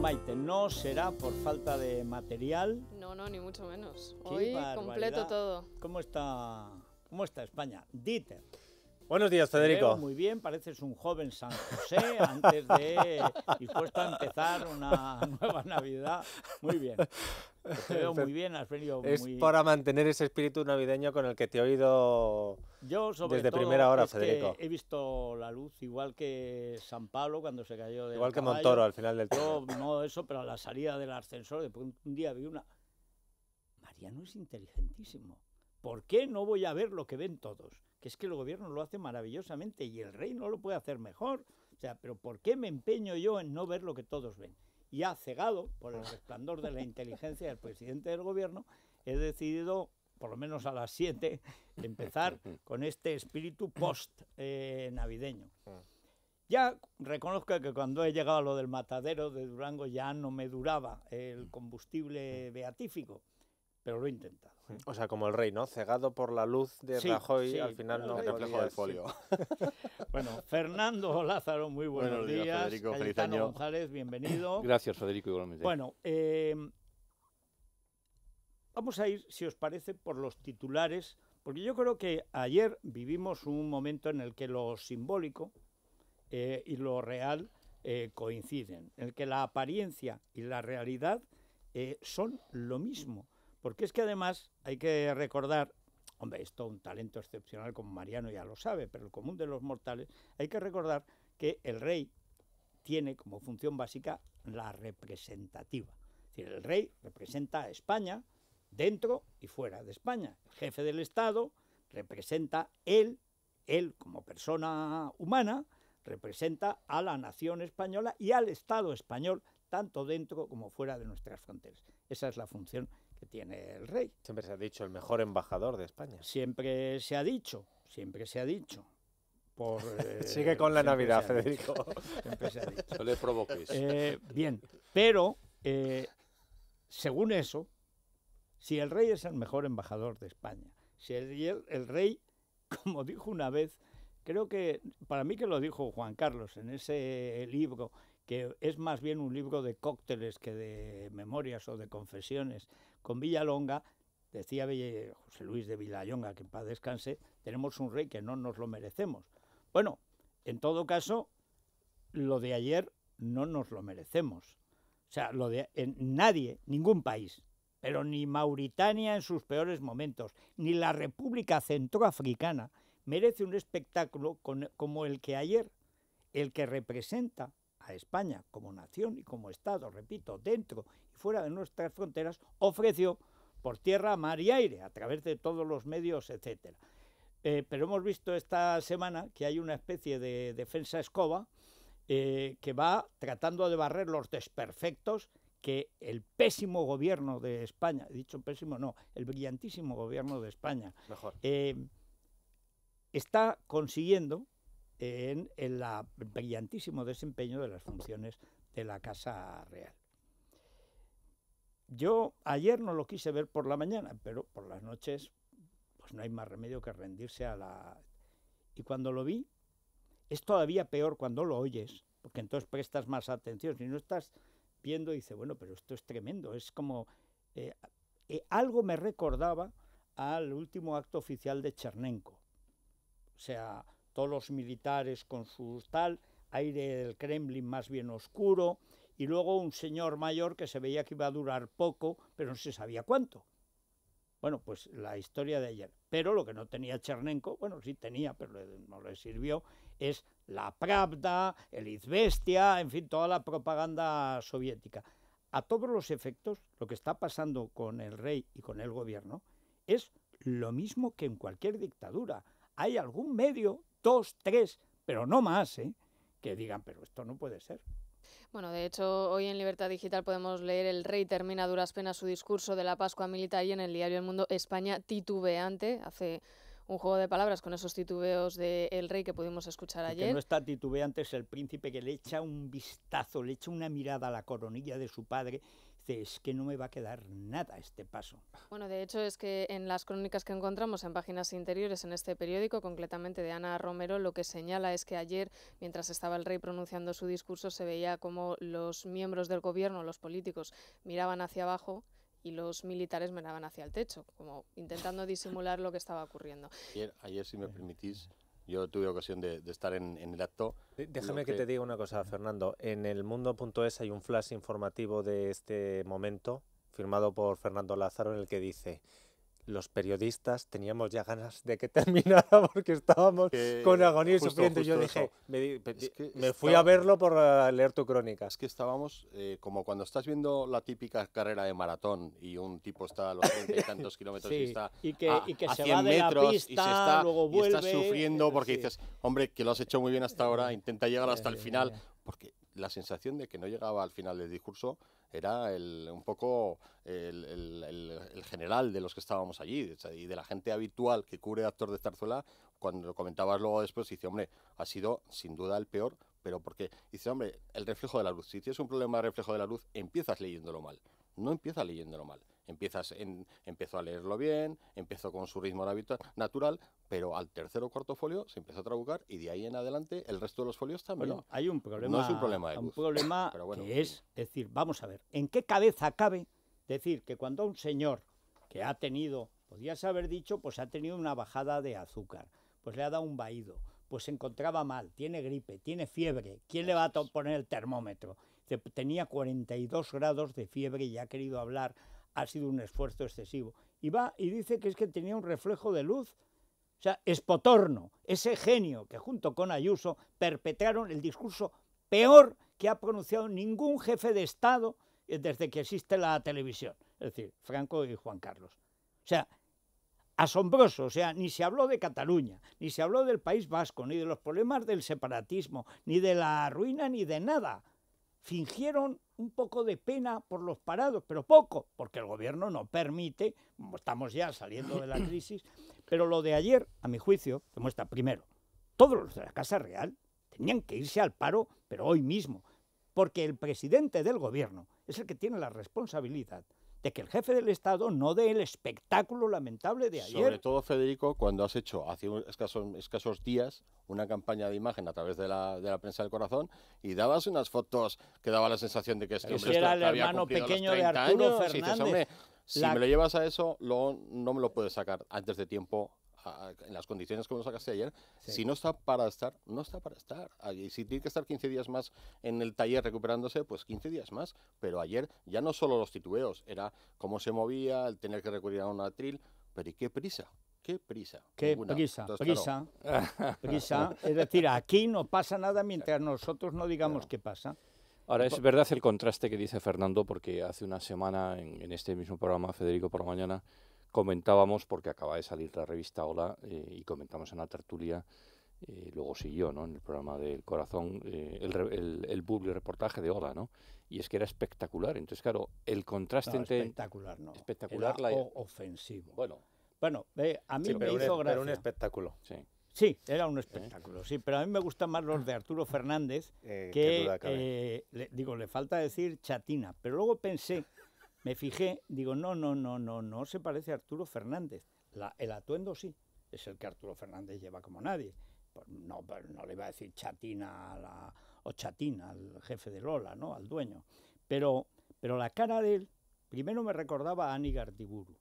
Maite, no será por falta de material. No, no, ni mucho menos. Hoy completo todo. ¿Cómo está, cómo España? Dieter. Buenos días, Federico. muy bien, pareces un joven San José antes de dispuesto a empezar una nueva Navidad. Muy bien. Pues te muy bien, has venido es para mantener ese espíritu navideño con el que te he oído desde primera hora, Federico. he visto la luz, igual que San Pablo cuando se cayó de Igual que Montoro al final del todo. No eso, pero a la salida del ascensor, después un día vi una... Mariano es inteligentísimo. ¿Por qué no voy a ver lo que ven todos? Que es que el gobierno lo hace maravillosamente y el rey no lo puede hacer mejor. O sea, pero ¿por qué me empeño yo en no ver lo que todos ven? ya cegado por el resplandor de la inteligencia del presidente del gobierno, he decidido, por lo menos a las 7, empezar con este espíritu post-navideño. Eh, ya reconozco que cuando he llegado a lo del matadero de Durango ya no me duraba el combustible beatífico, lo he intentado. ¿eh? O sea, como el rey, ¿no? Cegado por la luz de Rajoy, al final no. El reflejo del folio. bueno, Fernando Lázaro, muy buenos, días. González, bienvenido. Gracias, Federico, igualmente. Bueno, eh, vamos a ir, si os parece, por los titulares, porque yo creo que ayer vivimos un momento en el que lo simbólico eh, y lo real coinciden, en el que la apariencia y la realidad son lo mismo porque es que además hay que recordar, hombre, esto un talento excepcional como Mariano ya lo sabe, pero el común de los mortales, hay que recordar que el rey tiene como función básica la representativa. Es decir, el rey representa a España dentro y fuera de España. El jefe del Estado representa él, él como persona humana, representa a la nación española y al Estado español, tanto dentro como fuera de nuestras fronteras. Esa es la función tiene el rey. Siempre se ha dicho el mejor embajador de España. Siempre se ha dicho, siempre se ha dicho. Por, eh, Sigue con la Navidad, Federico. siempre se ha dicho. No le provoques. Eh, bien, pero eh, según eso, si el rey es el mejor embajador de España, si el rey, como dijo una vez, creo que, para mí que lo dijo Juan Carlos en ese libro, que es más bien un libro de cócteles que de memorias o de confesiones. Con Villalonga, decía José Luis de Villalonga, que en paz descanse, tenemos un rey que no nos lo merecemos. Bueno, en todo caso, lo de ayer no nos lo merecemos. O sea, lo de en nadie, ningún país, pero ni Mauritania en sus peores momentos, ni la República Centroafricana merece un espectáculo como el que ayer, el que representa España como nación y como Estado, repito, dentro y fuera de nuestras fronteras, ofreció por tierra, mar y aire, a través de todos los medios, etcétera. Eh, pero hemos visto esta semana que hay una especie de defensa escoba eh, que va tratando de barrer los desperfectos que el pésimo gobierno de España, dicho pésimo no, el brillantísimo gobierno de España, eh, está consiguiendo en el brillantísimo desempeño de las funciones de la Casa Real. Yo ayer no lo quise ver por la mañana, pero por las noches pues no hay más remedio que rendirse a la... Y cuando lo vi, es todavía peor cuando lo oyes, porque entonces prestas más atención. Si no estás viendo, dices, bueno, pero esto es tremendo, es como... Eh, eh, algo me recordaba al último acto oficial de Chernenko. O sea, los militares con su tal aire del Kremlin más bien oscuro, y luego un señor mayor que se veía que iba a durar poco, pero no se sabía cuánto. Bueno, pues la historia de ayer. Pero lo que no tenía Chernenko, bueno, sí tenía, pero no le sirvió, es la Pravda, el Izvestia, en fin, toda la propaganda soviética. A todos los efectos, lo que está pasando con el rey y con el gobierno es lo mismo que en cualquier dictadura. Hay algún medio dos, tres, pero no más, ¿eh? que digan, pero esto no puede ser. Bueno, de hecho, hoy en Libertad Digital podemos leer El rey termina duras penas su discurso de la Pascua Militar y en el diario El Mundo España titubeante hace un juego de palabras con esos titubeos de Rey que pudimos escuchar ayer. no está titubeante es el príncipe que le echa un vistazo, le echa una mirada a la coronilla de su padre es que no me va a quedar nada este paso. Bueno, de hecho es que en las crónicas que encontramos en páginas interiores en este periódico, concretamente de Ana Romero, lo que señala es que ayer, mientras estaba el rey pronunciando su discurso, se veía como los miembros del gobierno, los políticos, miraban hacia abajo y los militares miraban hacia el techo, como intentando disimular lo que estaba ocurriendo. ayer si me permitís, yo tuve ocasión de, estar en, el acto. Déjame que... que, te diga una cosa, Fernando. En el mundo.es hay un flash informativo de este momento, firmado por Fernando Lázaro, en el que dice, los periodistas teníamos ya ganas de que terminara porque estábamos con agonía y sufriendo. yo dije, me, fui a verlo por eh, leer tu crónica. Es que estábamos eh, como cuando estás viendo la típica carrera de maratón y un tipo está a los 20 y tantos kilómetros y está y a, y metros y, se está, luego sufriendo eh, porque dices, hombre, que lo has hecho muy bien hasta ahora, intenta llegar hasta el final. Porque la sensación de que no llegaba al final del discurso era el, un poco el, general de los que estábamos allí y de la gente habitual que cubre actor de zarzuela. Cuando comentabas luego después, dice, hombre, ha sido sin duda el peor, pero porque dice, hombre, el reflejo de la luz. Si tienes un problema de reflejo de la luz, empiezas leyéndolo mal. No empiezas leyéndolo mal. Empiezas en, empezó a leerlo bien, empezó con su ritmo natural, pero al tercer o cuarto folio se empezó a trabucar y de ahí en adelante el resto de los folios también. hay un problema. No es un problema de Un problema que es, es decir, vamos a ver, ¿en qué cabeza cabe decir que cuando un señor que ha tenido, podías haber dicho, pues ha tenido una bajada de azúcar, pues le ha dado un vaído, pues se encontraba mal, tiene gripe, tiene fiebre, ¿quién le va a poner el termómetro? Tenía 42 grados de fiebre y ha querido hablar ha sido un esfuerzo excesivo. Y va y dice que es que tenía un reflejo de luz. O sea, potorno, ese genio que junto con Ayuso perpetraron el discurso peor que ha pronunciado ningún jefe de Estado eh, desde que existe la televisión, es decir, Franco y Juan Carlos. O sea, asombroso, o sea, ni se habló de Cataluña, ni se habló del País Vasco, ni de los problemas del separatismo, ni de la ruina, ni de nada. Fingieron un poco de pena por los parados, pero poco, porque el gobierno no permite, como estamos ya saliendo de la crisis, pero lo de ayer, a mi juicio, demuestra primero, todos los de la Casa Real tenían que irse al paro, pero hoy mismo, porque el presidente del gobierno es el que tiene la responsabilidad de que el jefe del Estado no dé el espectáculo lamentable de ayer. Sobre todo, Federico, cuando has hecho hace escasos, escasos días una campaña de imagen a través de la, de la, prensa del corazón y dabas unas fotos que daba la sensación de que este hombre era el hermano pequeño de Arturo si me lo llevas a eso, no me lo puedes sacar antes de tiempo en las condiciones que nos sacaste ayer, si no está para estar, no está para estar. Y si tiene que estar 15 días más en el taller recuperándose, pues 15 días más. Pero ayer ya no solo los titubeos, era cómo se movía, el tener que recurrir a un atril, pero ¿y qué prisa? qué prisa. Qué prisa, prisa, prisa. Es decir, aquí no pasa nada mientras nosotros no digamos qué pasa. Ahora, es verdad el contraste que dice Fernando, porque hace una semana en, en este mismo programa, Federico por la mañana, comentábamos, porque acaba de salir la revista Hola eh, y comentamos en la tertulia, eh, luego siguió ¿no? en el programa del Corazón, eh, el, el, el, reportaje de Hola, ¿no? y es que era espectacular. Entonces, claro, el contraste entre. Espectacular, no. Espectacular. ofensivo. Bueno. Bueno, a mí me hizo un, Era un espectáculo. Sí. Sí, era un espectáculo, sí, pero a mí me gustan más los de Arturo Fernández, que, le, digo, le falta decir chatina, pero luego pensé me fijé, digo, no, no, no, no, no se parece a Arturo Fernández. el atuendo sí, es el que Arturo Fernández lleva como nadie. Pues no, no le iba a decir chatina o chatina al jefe de Lola, ¿no? Al dueño. Pero, pero la cara de él, primero me recordaba a Ani Gartiburu.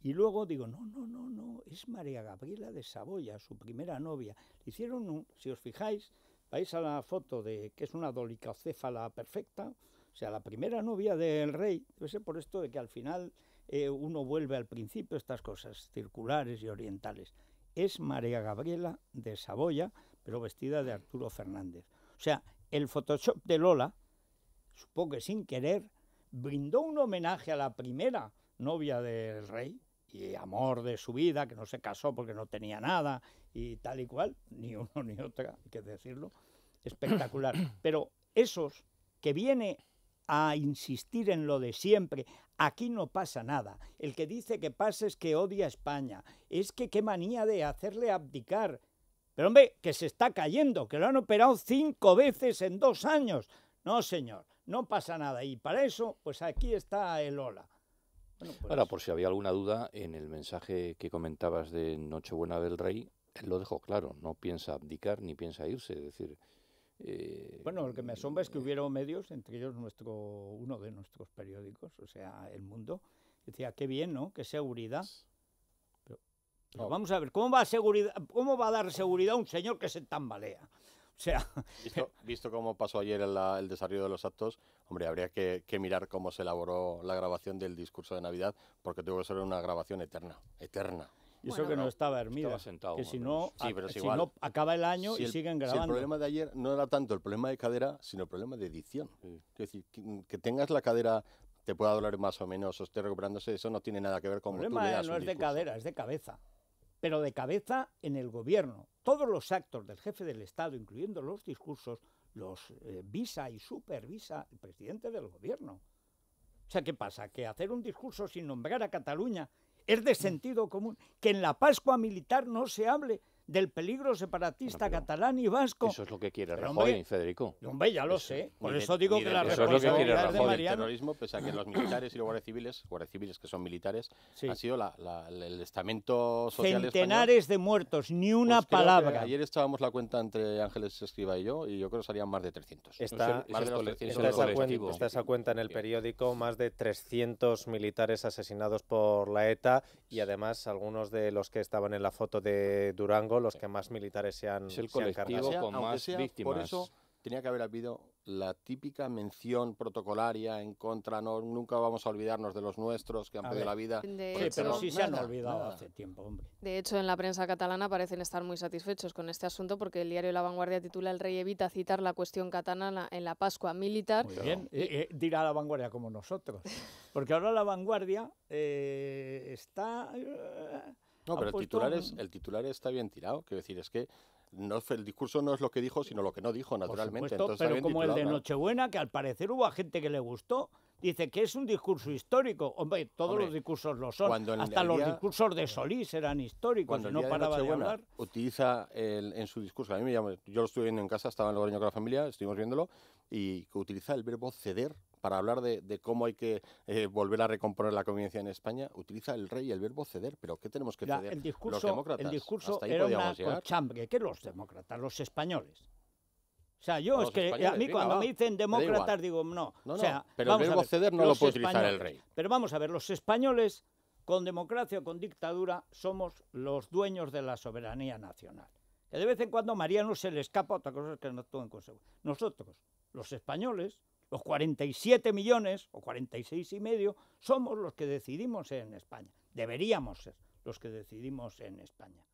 Y luego digo, no, no, no, no, es María Gabriela de Saboya, su primera novia. hicieron si os fijáis, vais a la foto de que es una dolicocéfala perfecta, o sea, la primera novia del rey, debe por esto de que al final eh, uno vuelve al principio, estas cosas circulares y orientales. Es María Gabriela de Saboya, pero vestida de Arturo Fernández. O sea, el Photoshop de Lola, supongo que sin querer, brindó un homenaje a la primera novia del rey y amor de su vida, que no se casó porque no tenía nada y tal y cual, ni uno ni otra, hay que decirlo, espectacular. Pero esos que viene a insistir en lo de siempre. Aquí no pasa nada. El que dice que pasa es que odia a España. Es que qué manía de hacerle abdicar. Pero hombre, que se está cayendo, que lo han operado cinco veces en dos años. No, señor, no pasa nada. Y para eso, pues aquí está el hola. Pues Ahora, por si había alguna duda, en el mensaje que comentabas de Nochebuena del Rey, él lo dejó claro, no piensa abdicar ni piensa irse. Es decir, eh, bueno, lo que me asombra es que eh, hubieron medios, entre ellos nuestro, uno de nuestros periódicos, o sea, El Mundo, decía, qué bien, ¿no? Qué seguridad. Pero, oh. vamos a ver, ¿cómo va, a seguridad, ¿cómo va a dar seguridad un señor que se tambalea? O sea... Visto, cómo pasó ayer el, desarrollo de los actos, hombre, habría que, que, mirar cómo se elaboró la grabación del discurso de Navidad, porque tuvo que ser una grabación eterna, eterna eso que no, estaba Hermida. Que si no, si no acaba el año y siguen grabando. el problema de ayer no era tanto el problema de cadera, sino el problema de edición. Es decir, que, tengas la cadera te pueda doler más o menos o esté recuperándose, eso no tiene nada que ver con... El problema no es de cadera, es de cabeza. Pero de cabeza en el gobierno. Todos los actos del jefe del Estado, incluyendo los discursos, los eh, visa y supervisa el presidente del gobierno. O sea, ¿qué pasa? Que hacer un discurso sin nombrar a Cataluña es de mm. sentido común que en la Pascua militar no se hable del peligro separatista catalán y vasco. Eso es lo que quiere pero Rajoy, Federico. Hombre, ya lo sé. Por eso digo que la responsabilidad del terrorismo, pese a que los militares y los guardias civiles, guardias civiles que son militares, han sido el estamento social Centenares de muertos, ni pues una palabra. Ayer estábamos la cuenta entre Ángeles Escriba y yo, y yo creo que salían más de 300. Está, cuenta, está esa cuenta en el periódico, más de 300 militares asesinados por la ETA, y además algunos de los que estaban en la foto de Durango los que más militares sean el se han con más víctimas. Por eso tenía que haber habido la típica mención protocolaria en contra, nunca vamos a olvidarnos de los nuestros que han perdido la vida. pero sí se han olvidado hace tiempo, hombre. De hecho, en la prensa catalana parecen estar muy satisfechos con este asunto porque el diario La Vanguardia titula El rey evita citar la cuestión catalana en la Pascua militar. Muy bien, eh, eh, dirá la vanguardia como nosotros. Porque ahora la vanguardia eh, está no, ah, pero el pues titular, el titular está bien tirado. Quiero decir, es que no, el discurso no es lo que dijo, sino lo que no dijo, naturalmente. pero como el de Nochebuena, que al parecer hubo a gente que le gustó, dice que es un discurso histórico. Hombre, todos los discursos lo son. Hasta los discursos de Solís eran históricos, cuando no paraba de, Utiliza el, en su discurso, a mí me yo lo estuve viendo en casa, estaba en Logroño con la familia, estuvimos viéndolo, y que utiliza el verbo ceder para hablar de, cómo hay que eh, volver a recomponer la convivencia en España, utiliza el rey el verbo ceder. ¿Pero qué tenemos que ceder? El discurso, los demócratas. El discurso era una ¿Qué los demócratas? Los españoles. O sea, yo es que a mí cuando me dicen demócratas digo no. pero vamos el verbo ceder no lo puede utilizar el rey. Pero vamos a ver, los españoles con democracia o con dictadura somos los dueños de la soberanía nacional. Que de vez en cuando a Mariano se le escapa otra cosa que no actúa en consecuencia. Nosotros, los españoles, los 47 millones o 46 y medio somos los que decidimos en España. Deberíamos ser los que decidimos en España.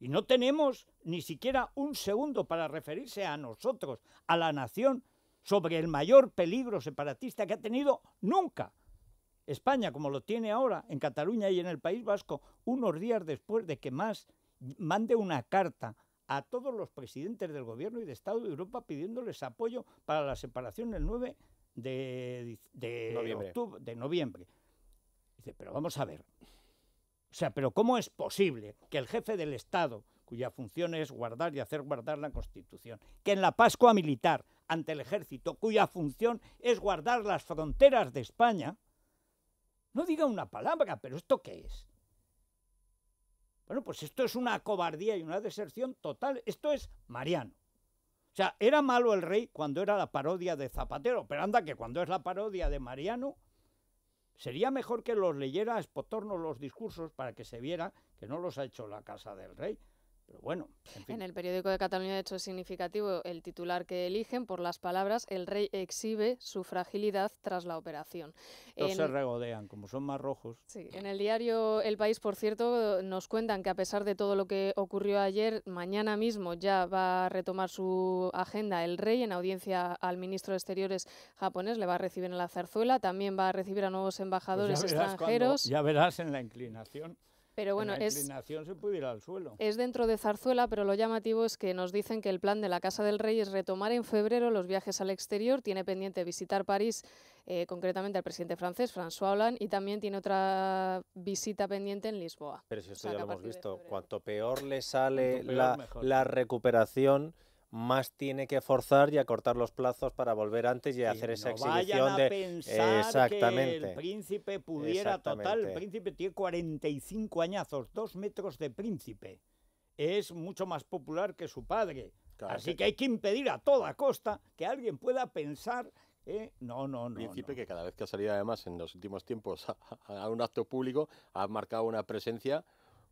Y no tenemos ni siquiera un segundo para referirse a nosotros, a la nación, sobre el mayor peligro separatista que ha tenido nunca España, como lo tiene ahora en Cataluña y en el País Vasco, unos días después de que más mande una carta a todos los presidentes del gobierno y de Estado de Europa pidiéndoles apoyo para la separación el 9 de, de noviembre. Dice, pero vamos a ver. O sea, pero ¿cómo es posible que el jefe del Estado, cuya función es guardar y hacer guardar la Constitución, que en la Pascua Militar, ante el ejército, cuya función es guardar las fronteras de España, no diga una palabra, pero ¿esto qué es? Bueno, pues esto es una cobardía y una deserción total. Esto es Mariano. O sea, era malo el rey cuando era la parodia de Zapatero, pero anda que cuando es la parodia de Mariano, sería mejor que los leyera a espotornos los discursos para que se viera que no los ha hecho la casa del rey, en, el periódico de Cataluña, de hecho, es significativo el titular que eligen por las palabras El rey exhibe su fragilidad tras la operación. No se regodean, como son más rojos. en el diario El País, por cierto, nos cuentan que a pesar de todo lo que ocurrió ayer, mañana mismo ya va a retomar su agenda el rey en audiencia al ministro de Exteriores japonés, le va a recibir en la zarzuela, también va a recibir a nuevos pues embajadores extranjeros. ya verás en la inclinación pero bueno, es, al Es dentro de Zarzuela, pero lo llamativo es que nos dicen que el plan de la Casa del Rey es retomar en febrero los viajes al exterior. Tiene pendiente visitar París, eh, concretamente al presidente francés, François Hollande, y también tiene otra visita pendiente en Lisboa. Pero si esto ya lo hemos visto, cuanto peor le sale la, recuperación, más tiene que forzar y acortar los plazos para volver antes y, hacer esa no exhibición de pensar exactamente que el príncipe pudiera total el príncipe tiene 45 añazos dos metros de príncipe es mucho más popular que su padre así que... hay que impedir a toda costa que alguien pueda pensar eh, no, no, no. Príncipe que cada vez que ha salido además en los últimos tiempos a, a un acto público ha marcado una presencia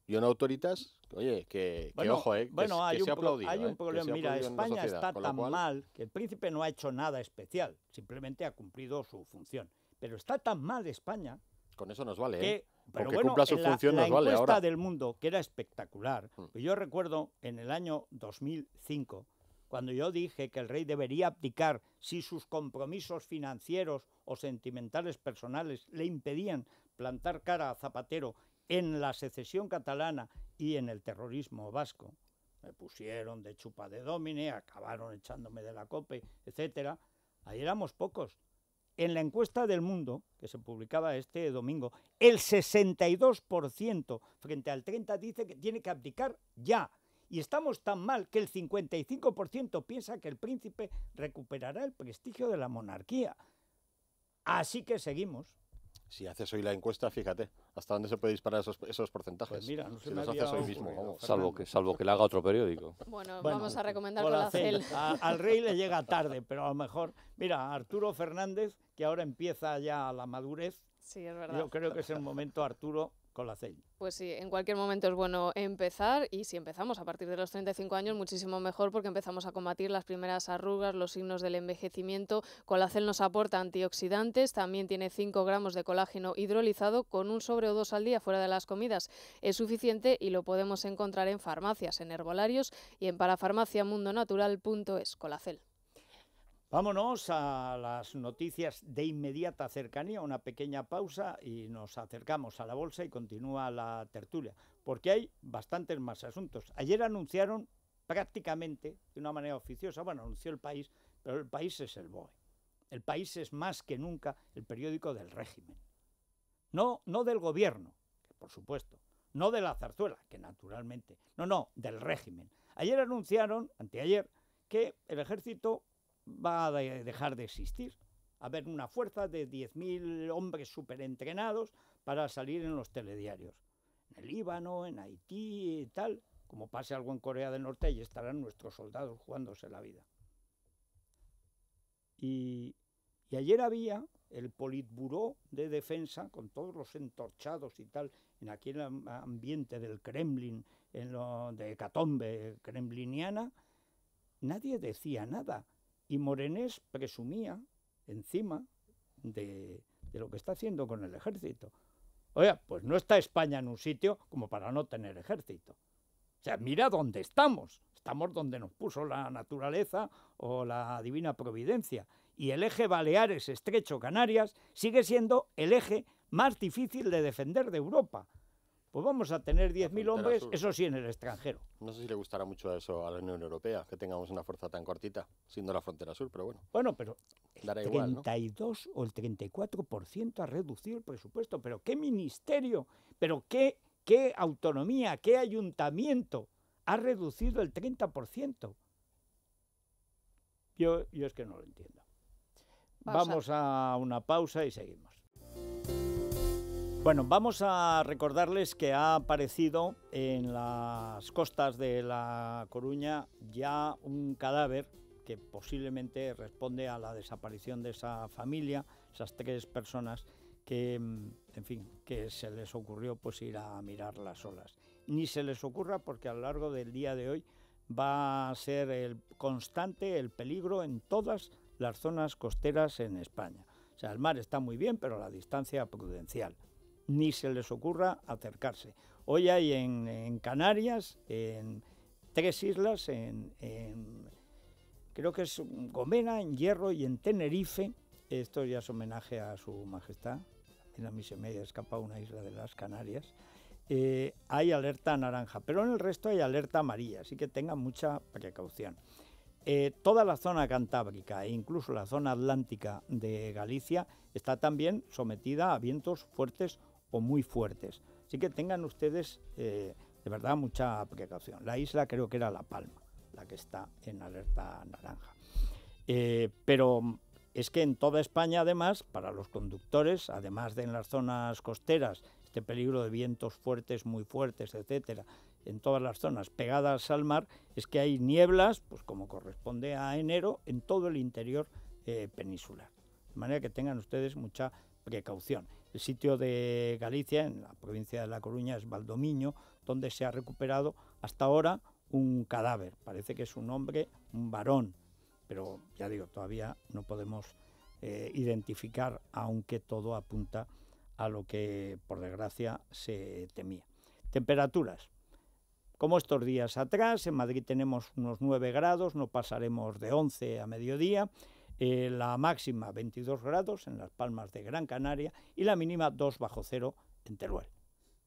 y una autoritas, oye, que, ojo, eh, bueno, hay un Hay eh, un problema, mira, España está tan mal que el príncipe no ha hecho nada especial, simplemente ha cumplido su función. Pero está tan mal España... Con eso nos vale, eh. Pero cumpla su función nos la encuesta del mundo, que era espectacular, mm. pues yo recuerdo en el año 2005, cuando yo dije que el rey debería abdicar si sus compromisos financieros o sentimentales personales le impedían plantar cara a Zapatero en la secesión catalana y en el terrorismo vasco. Me pusieron de chupa de domine, acabaron echándome de la cope, etc. Ahí éramos pocos. En la encuesta del mundo, que se publicaba este domingo, el 62% frente al 30% dice que tiene que abdicar ya. Y estamos tan mal que el 55% piensa que el príncipe recuperará el prestigio de la monarquía. Así que seguimos. Si haces hoy la encuesta, fíjate, ¿hasta dónde se puede disparar esos, porcentajes? Pues mira, no si los haces hoy mismo, Salvo que, salvo que le haga otro periódico. Bueno, vamos a recomendar la CEL. al rey le llega tarde, pero a lo mejor... Mira, Arturo Fernández, que ahora empieza ya la madurez. Sí, es verdad. Yo creo que es el momento, Arturo, Colacel. Pues sí, en cualquier momento es bueno empezar y si empezamos a partir de los 35 años, muchísimo mejor porque empezamos a combatir las primeras arrugas, los signos del envejecimiento. Colacel nos aporta antioxidantes, también tiene 5 gramos de colágeno hidrolizado con un sobre o dos al día fuera de las comidas. Es suficiente y lo podemos encontrar en farmacias, en herbolarios y en parafarmaciamundonatural.es. Colacel. Vámonos a las noticias de inmediata cercanía, una pequeña pausa y nos acercamos a la bolsa y continúa la tertulia, porque hay bastantes más asuntos. Ayer anunciaron prácticamente, de una manera oficiosa, bueno, anunció el país, pero el país es el BOE. El país es más que nunca el periódico del régimen. No, no del gobierno, por supuesto, no de la zarzuela, que naturalmente, no, no, del régimen. Ayer anunciaron, anteayer, que el ejército va a dejar de existir. A haber una fuerza de 10.000 hombres superentrenados para salir en los telediarios. En el Líbano, en Haití y tal, como pase algo en Corea del Norte, y estarán nuestros soldados jugándose la vida. Y, ayer había el Politburó de Defensa, con todos los entorchados y tal, en aquel ambiente del Kremlin, en lo de hecatombe eh, kremliniana, nadie decía nada. Y Morenés presumía encima de, lo que está haciendo con el ejército. Oiga, pues no está España en un sitio como para no tener ejército. O sea, mira dónde estamos. Estamos donde nos puso la naturaleza o la divina providencia. Y el eje Baleares, Estrecho, Canarias sigue siendo el eje más difícil de defender de Europa pues vamos a tener 10.000 hombres, eso sí, en el extranjero. No sé si le gustará mucho eso a la Unión Europea, que tengamos una fuerza tan cortita, siendo la frontera sur, pero bueno. Bueno, pero el 32 o el 34% ha reducido el presupuesto, pero qué ministerio, pero qué, qué autonomía, qué ayuntamiento ha reducido el 30%. Yo, yo es que no lo entiendo. Vamos a una pausa y seguimos. Bueno, vamos a recordarles que ha aparecido en las costas de La Coruña ya un cadáver que posiblemente responde a la desaparición de esa familia, esas tres personas que, mm, en fin, que se les ocurrió pues ir a mirar las olas. Ni se les ocurra porque a lo largo del día de hoy va a ser el constante el peligro en todas las zonas costeras en España. O sea, el mar está muy bien, pero la distancia prudencial ni se les ocurra acercarse. Hoy hay en, Canarias, en tres islas, en, creo que es Gomena, en Hierro y en Tenerife. Esto ya es homenaje a su majestad. ...en la misma media escapa una isla de las Canarias. Eh, hay alerta naranja, pero en el resto hay alerta amarilla, así que tengan mucha precaución. Eh, toda la zona cantábrica e incluso la zona atlántica de Galicia está también sometida a vientos fuertes o muy fuertes. Así que tengan ustedes eh, de verdad mucha precaución. La isla creo que era La Palma, la que está en alerta naranja. Eh, pero es que en toda España, además, para los conductores, además de en las zonas costeras, este peligro de vientos fuertes, muy fuertes, etcétera, en todas las zonas pegadas al mar, es que hay nieblas, pues como corresponde a enero, en todo el interior eh, peninsular. De manera que tengan ustedes mucha precaución. El sitio de Galicia, en la provincia de La Coruña, es Valdomiño, donde se ha recuperado hasta ahora un cadáver. Parece que es un hombre, un varón, pero ya digo, todavía no podemos eh, identificar, aunque todo apunta a lo que por desgracia se temía. Temperaturas. Como estos días atrás, en Madrid tenemos unos 9 grados, no pasaremos de 11 a mediodía eh, la máxima 22 grados en las Palmas de Gran Canaria y la mínima 2 bajo cero en Teruel.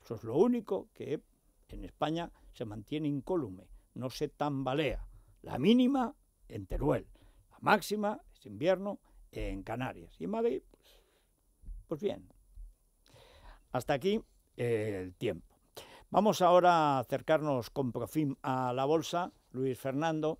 Eso es lo único que en España se mantiene incólume, no se tambalea. La mínima en Teruel, la máxima es invierno en Canarias. Y en Madrid, pues, pues bien. Hasta aquí eh, el tiempo. Vamos ahora a acercarnos con profín a la bolsa. Luis Fernando,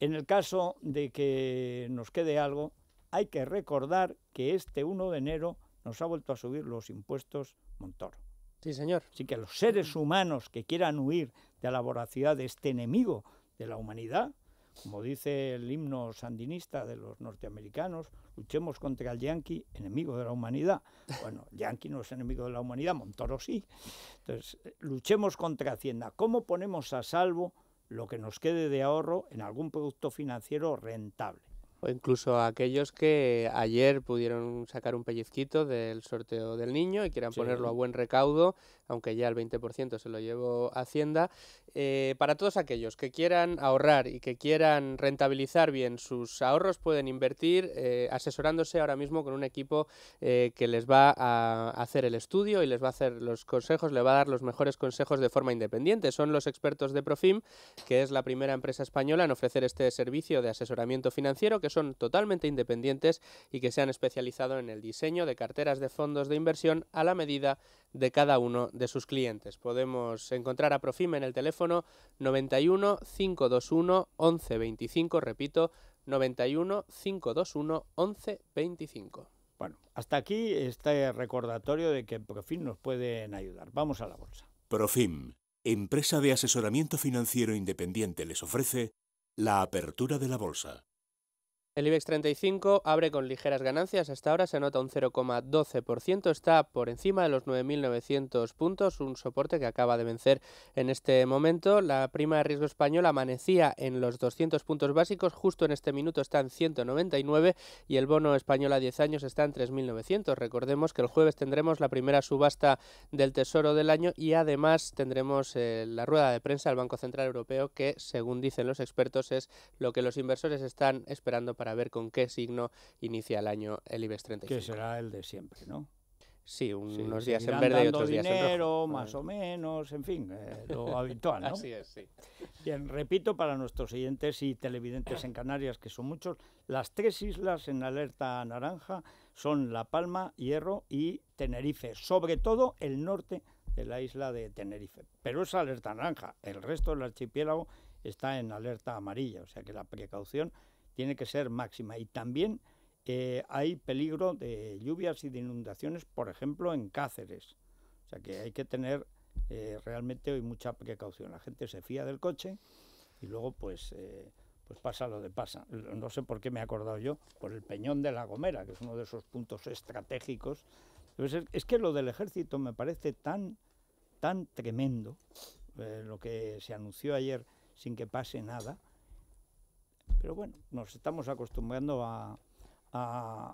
en el caso de que nos quede algo, hay que recordar que este 1 de enero nos ha vuelto a subir los impuestos Montoro. Sí, señor. Así que los seres humanos que quieran huir de la voracidad de este enemigo de la humanidad, como dice el himno sandinista de los norteamericanos, luchemos contra el yanqui, enemigo de la humanidad. Bueno, yanqui no es enemigo de la humanidad, Montoro sí. Entonces, luchemos contra Hacienda. ¿Cómo ponemos a salvo lo que nos quede de ahorro en algún producto financiero rentable. O incluso aquellos que ayer pudieron sacar un pellizquito del sorteo del niño y quieran ponerlo a buen recaudo, aunque ya el 20% se lo llevó Hacienda. Eh, para todos aquellos que quieran ahorrar y que quieran rentabilizar bien sus ahorros, pueden invertir eh, asesorándose ahora mismo con un equipo eh, que les va a hacer el estudio y les va a hacer los consejos, le va a dar los mejores consejos de forma independiente. Son los expertos de Profim, que es la primera empresa española en ofrecer este servicio de asesoramiento financiero, que son totalmente independientes y que se han especializado en el diseño de carteras de fondos de inversión a la medida de cada uno de sus clientes. Podemos encontrar a Profim en el teléfono 91 521 1125, repito, 91 521 1125. Bueno, hasta aquí este recordatorio de que Profim nos pueden ayudar. Vamos a la bolsa. Profim, empresa de asesoramiento financiero independiente, les ofrece la apertura de la bolsa. El IBEX 35 abre con ligeras ganancias, hasta ahora se nota un 0,12%, está por encima de los 9.900 puntos, un soporte que acaba de vencer en este momento. La prima de riesgo española amanecía en los 200 puntos básicos, justo en este minuto está en 199 y el bono español a 10 años está en 3.900. Recordemos que el jueves tendremos la primera subasta del Tesoro del año y además tendremos eh, la rueda de prensa del Banco Central Europeo que, según dicen los expertos, es lo que los inversores están esperando para ver con qué signo inicia el año el IBEX 35. Que será el de siempre, ¿no? Sí, unos días en verde y otros días en rojo. más o menos, en fin, eh, lo habitual, ¿no? Así es, sí. Bien, repito para nuestros oyentes y televidentes en Canarias, que son muchos, las tres islas en alerta naranja son La Palma, Hierro y Tenerife, sobre todo el norte de la isla de Tenerife. Pero es alerta naranja, el resto del archipiélago está en alerta amarilla, o sea que la precaución tiene que ser máxima. Y también eh, hay peligro de lluvias y de inundaciones, por ejemplo, en Cáceres. O sea que hay que tener eh, realmente hoy mucha precaución. La gente se fía del coche y luego pues, eh, pues pasa lo de pasa. No sé por qué me he acordado yo, por el Peñón de la Gomera, que es uno de esos puntos estratégicos. Es que lo del ejército me parece tan, tan tremendo, lo que se anunció ayer sin que pase nada pero bueno, nos estamos acostumbrando a,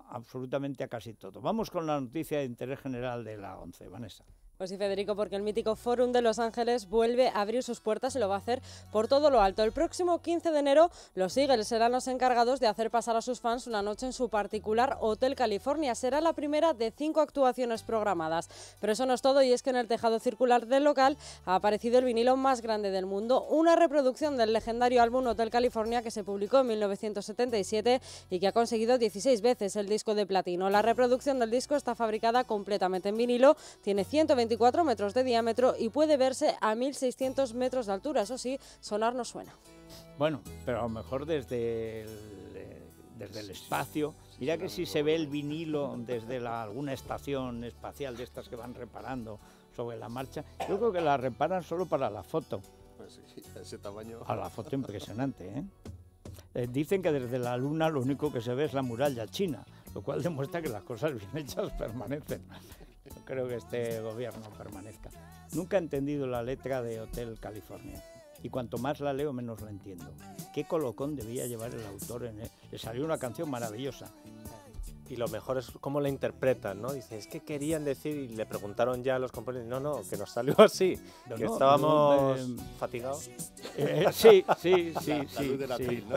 absolutamente a casi todo. Vamos con la noticia de interés general de la 11, Vanessa. Pues sí, Federico, porque el mítico Fórum de Los Ángeles vuelve a abrir sus puertas y lo va a hacer por todo lo alto. El próximo 15 de enero, los Eagles serán los encargados de hacer pasar a sus fans una noche en su particular Hotel California. Será la primera de cinco actuaciones programadas. Pero eso no es todo, y es que en el tejado circular del local ha aparecido el vinilo más grande del mundo, una reproducción del legendario álbum Hotel California que se publicó en 1977 y que ha conseguido 16 veces el disco de platino. La reproducción del disco está fabricada completamente en vinilo, tiene 120 24 metros de diámetro y puede verse a 1.600 metros de altura. Eso sí, solar no suena. Bueno, pero a lo mejor desde el, eh, desde el espacio. Mira que si se ve el vinilo desde alguna estación espacial de estas que van reparando sobre la marcha, yo creo que la reparan solo para la foto. Pues sí, ese tamaño. A la foto impresionante, ¿eh? eh, dicen que desde la Luna lo único que se ve es la muralla china, lo cual demuestra que las cosas bien hechas permanecen creo que este gobierno permanezca. Nunca he entendido la letra de Hotel California. Y cuanto más la leo, menos la entiendo. ¿Qué colocón debía llevar el autor en él? Le salió una canción maravillosa y lo mejor es cómo la interpretan, ¿no? Dice, es que querían decir, y le preguntaron ya a los componentes, no, no, que nos salió así, que estábamos eh, fatigados. Eh, eh, sí, sí, sí. sí,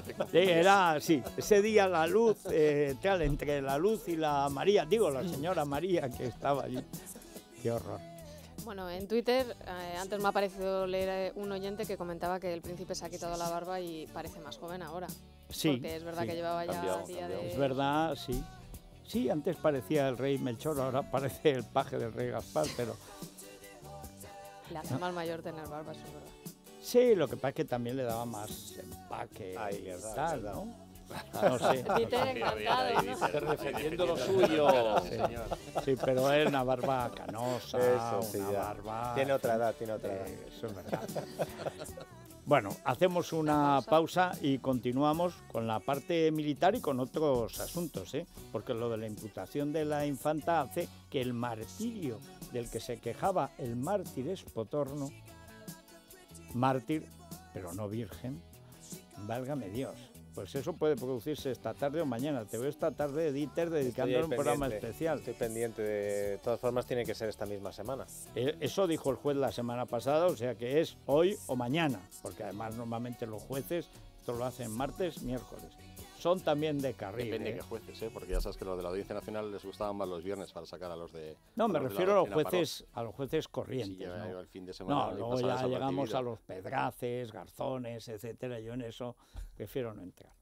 era así. Ese día la luz, eh, tal, entre la luz y la María, digo, la señora María que estaba allí. Qué horror. Bueno, en Twitter antes me ha parecido leer un oyente que comentaba que el príncipe se ha quitado la barba y parece más joven ahora. Sí. Porque es verdad que llevaba ya Es verdad, sí. Sí, antes parecía el rey Melchor, ahora parece el paje del rey Gaspar, pero... La hace más mayor tener barba, eso es verdad. Sí, lo que pasa es que también le daba más empaque y verdad, tal, ¿no? Ah, no sé. Defendiendo lo suyo. Sí, pero es una barba canosa, una barba... Tiene otra edad, tiene otra edad. es verdad. Bueno, hacemos una pausa y continuamos con la parte militar y con otros asuntos, ¿eh? porque lo de la imputación de la infanta hace que el martirio del que se quejaba el mártir Espotorno, mártir, pero no virgen, válgame Dios, pues eso puede producirse esta tarde o mañana. Te veo esta tarde, editor dedicando un programa especial. Estoy pendiente. De todas formas, tiene que ser esta misma semana. E, eso dijo el juez la semana pasada, o sea que es hoy o mañana, porque además normalmente los jueces esto lo hacen martes, miércoles son también de carril. Depende de ¿eh? qué jueces, ¿eh? porque ya sabes que los de la Audiencia Nacional les gustaban más los viernes para sacar a los de. No, me refiero a los jueces, a los jueces corrientes. ¿no? fin de No, luego ya llegamos a los pedraces, garzones, etcétera. Yo en eso prefiero no entrar.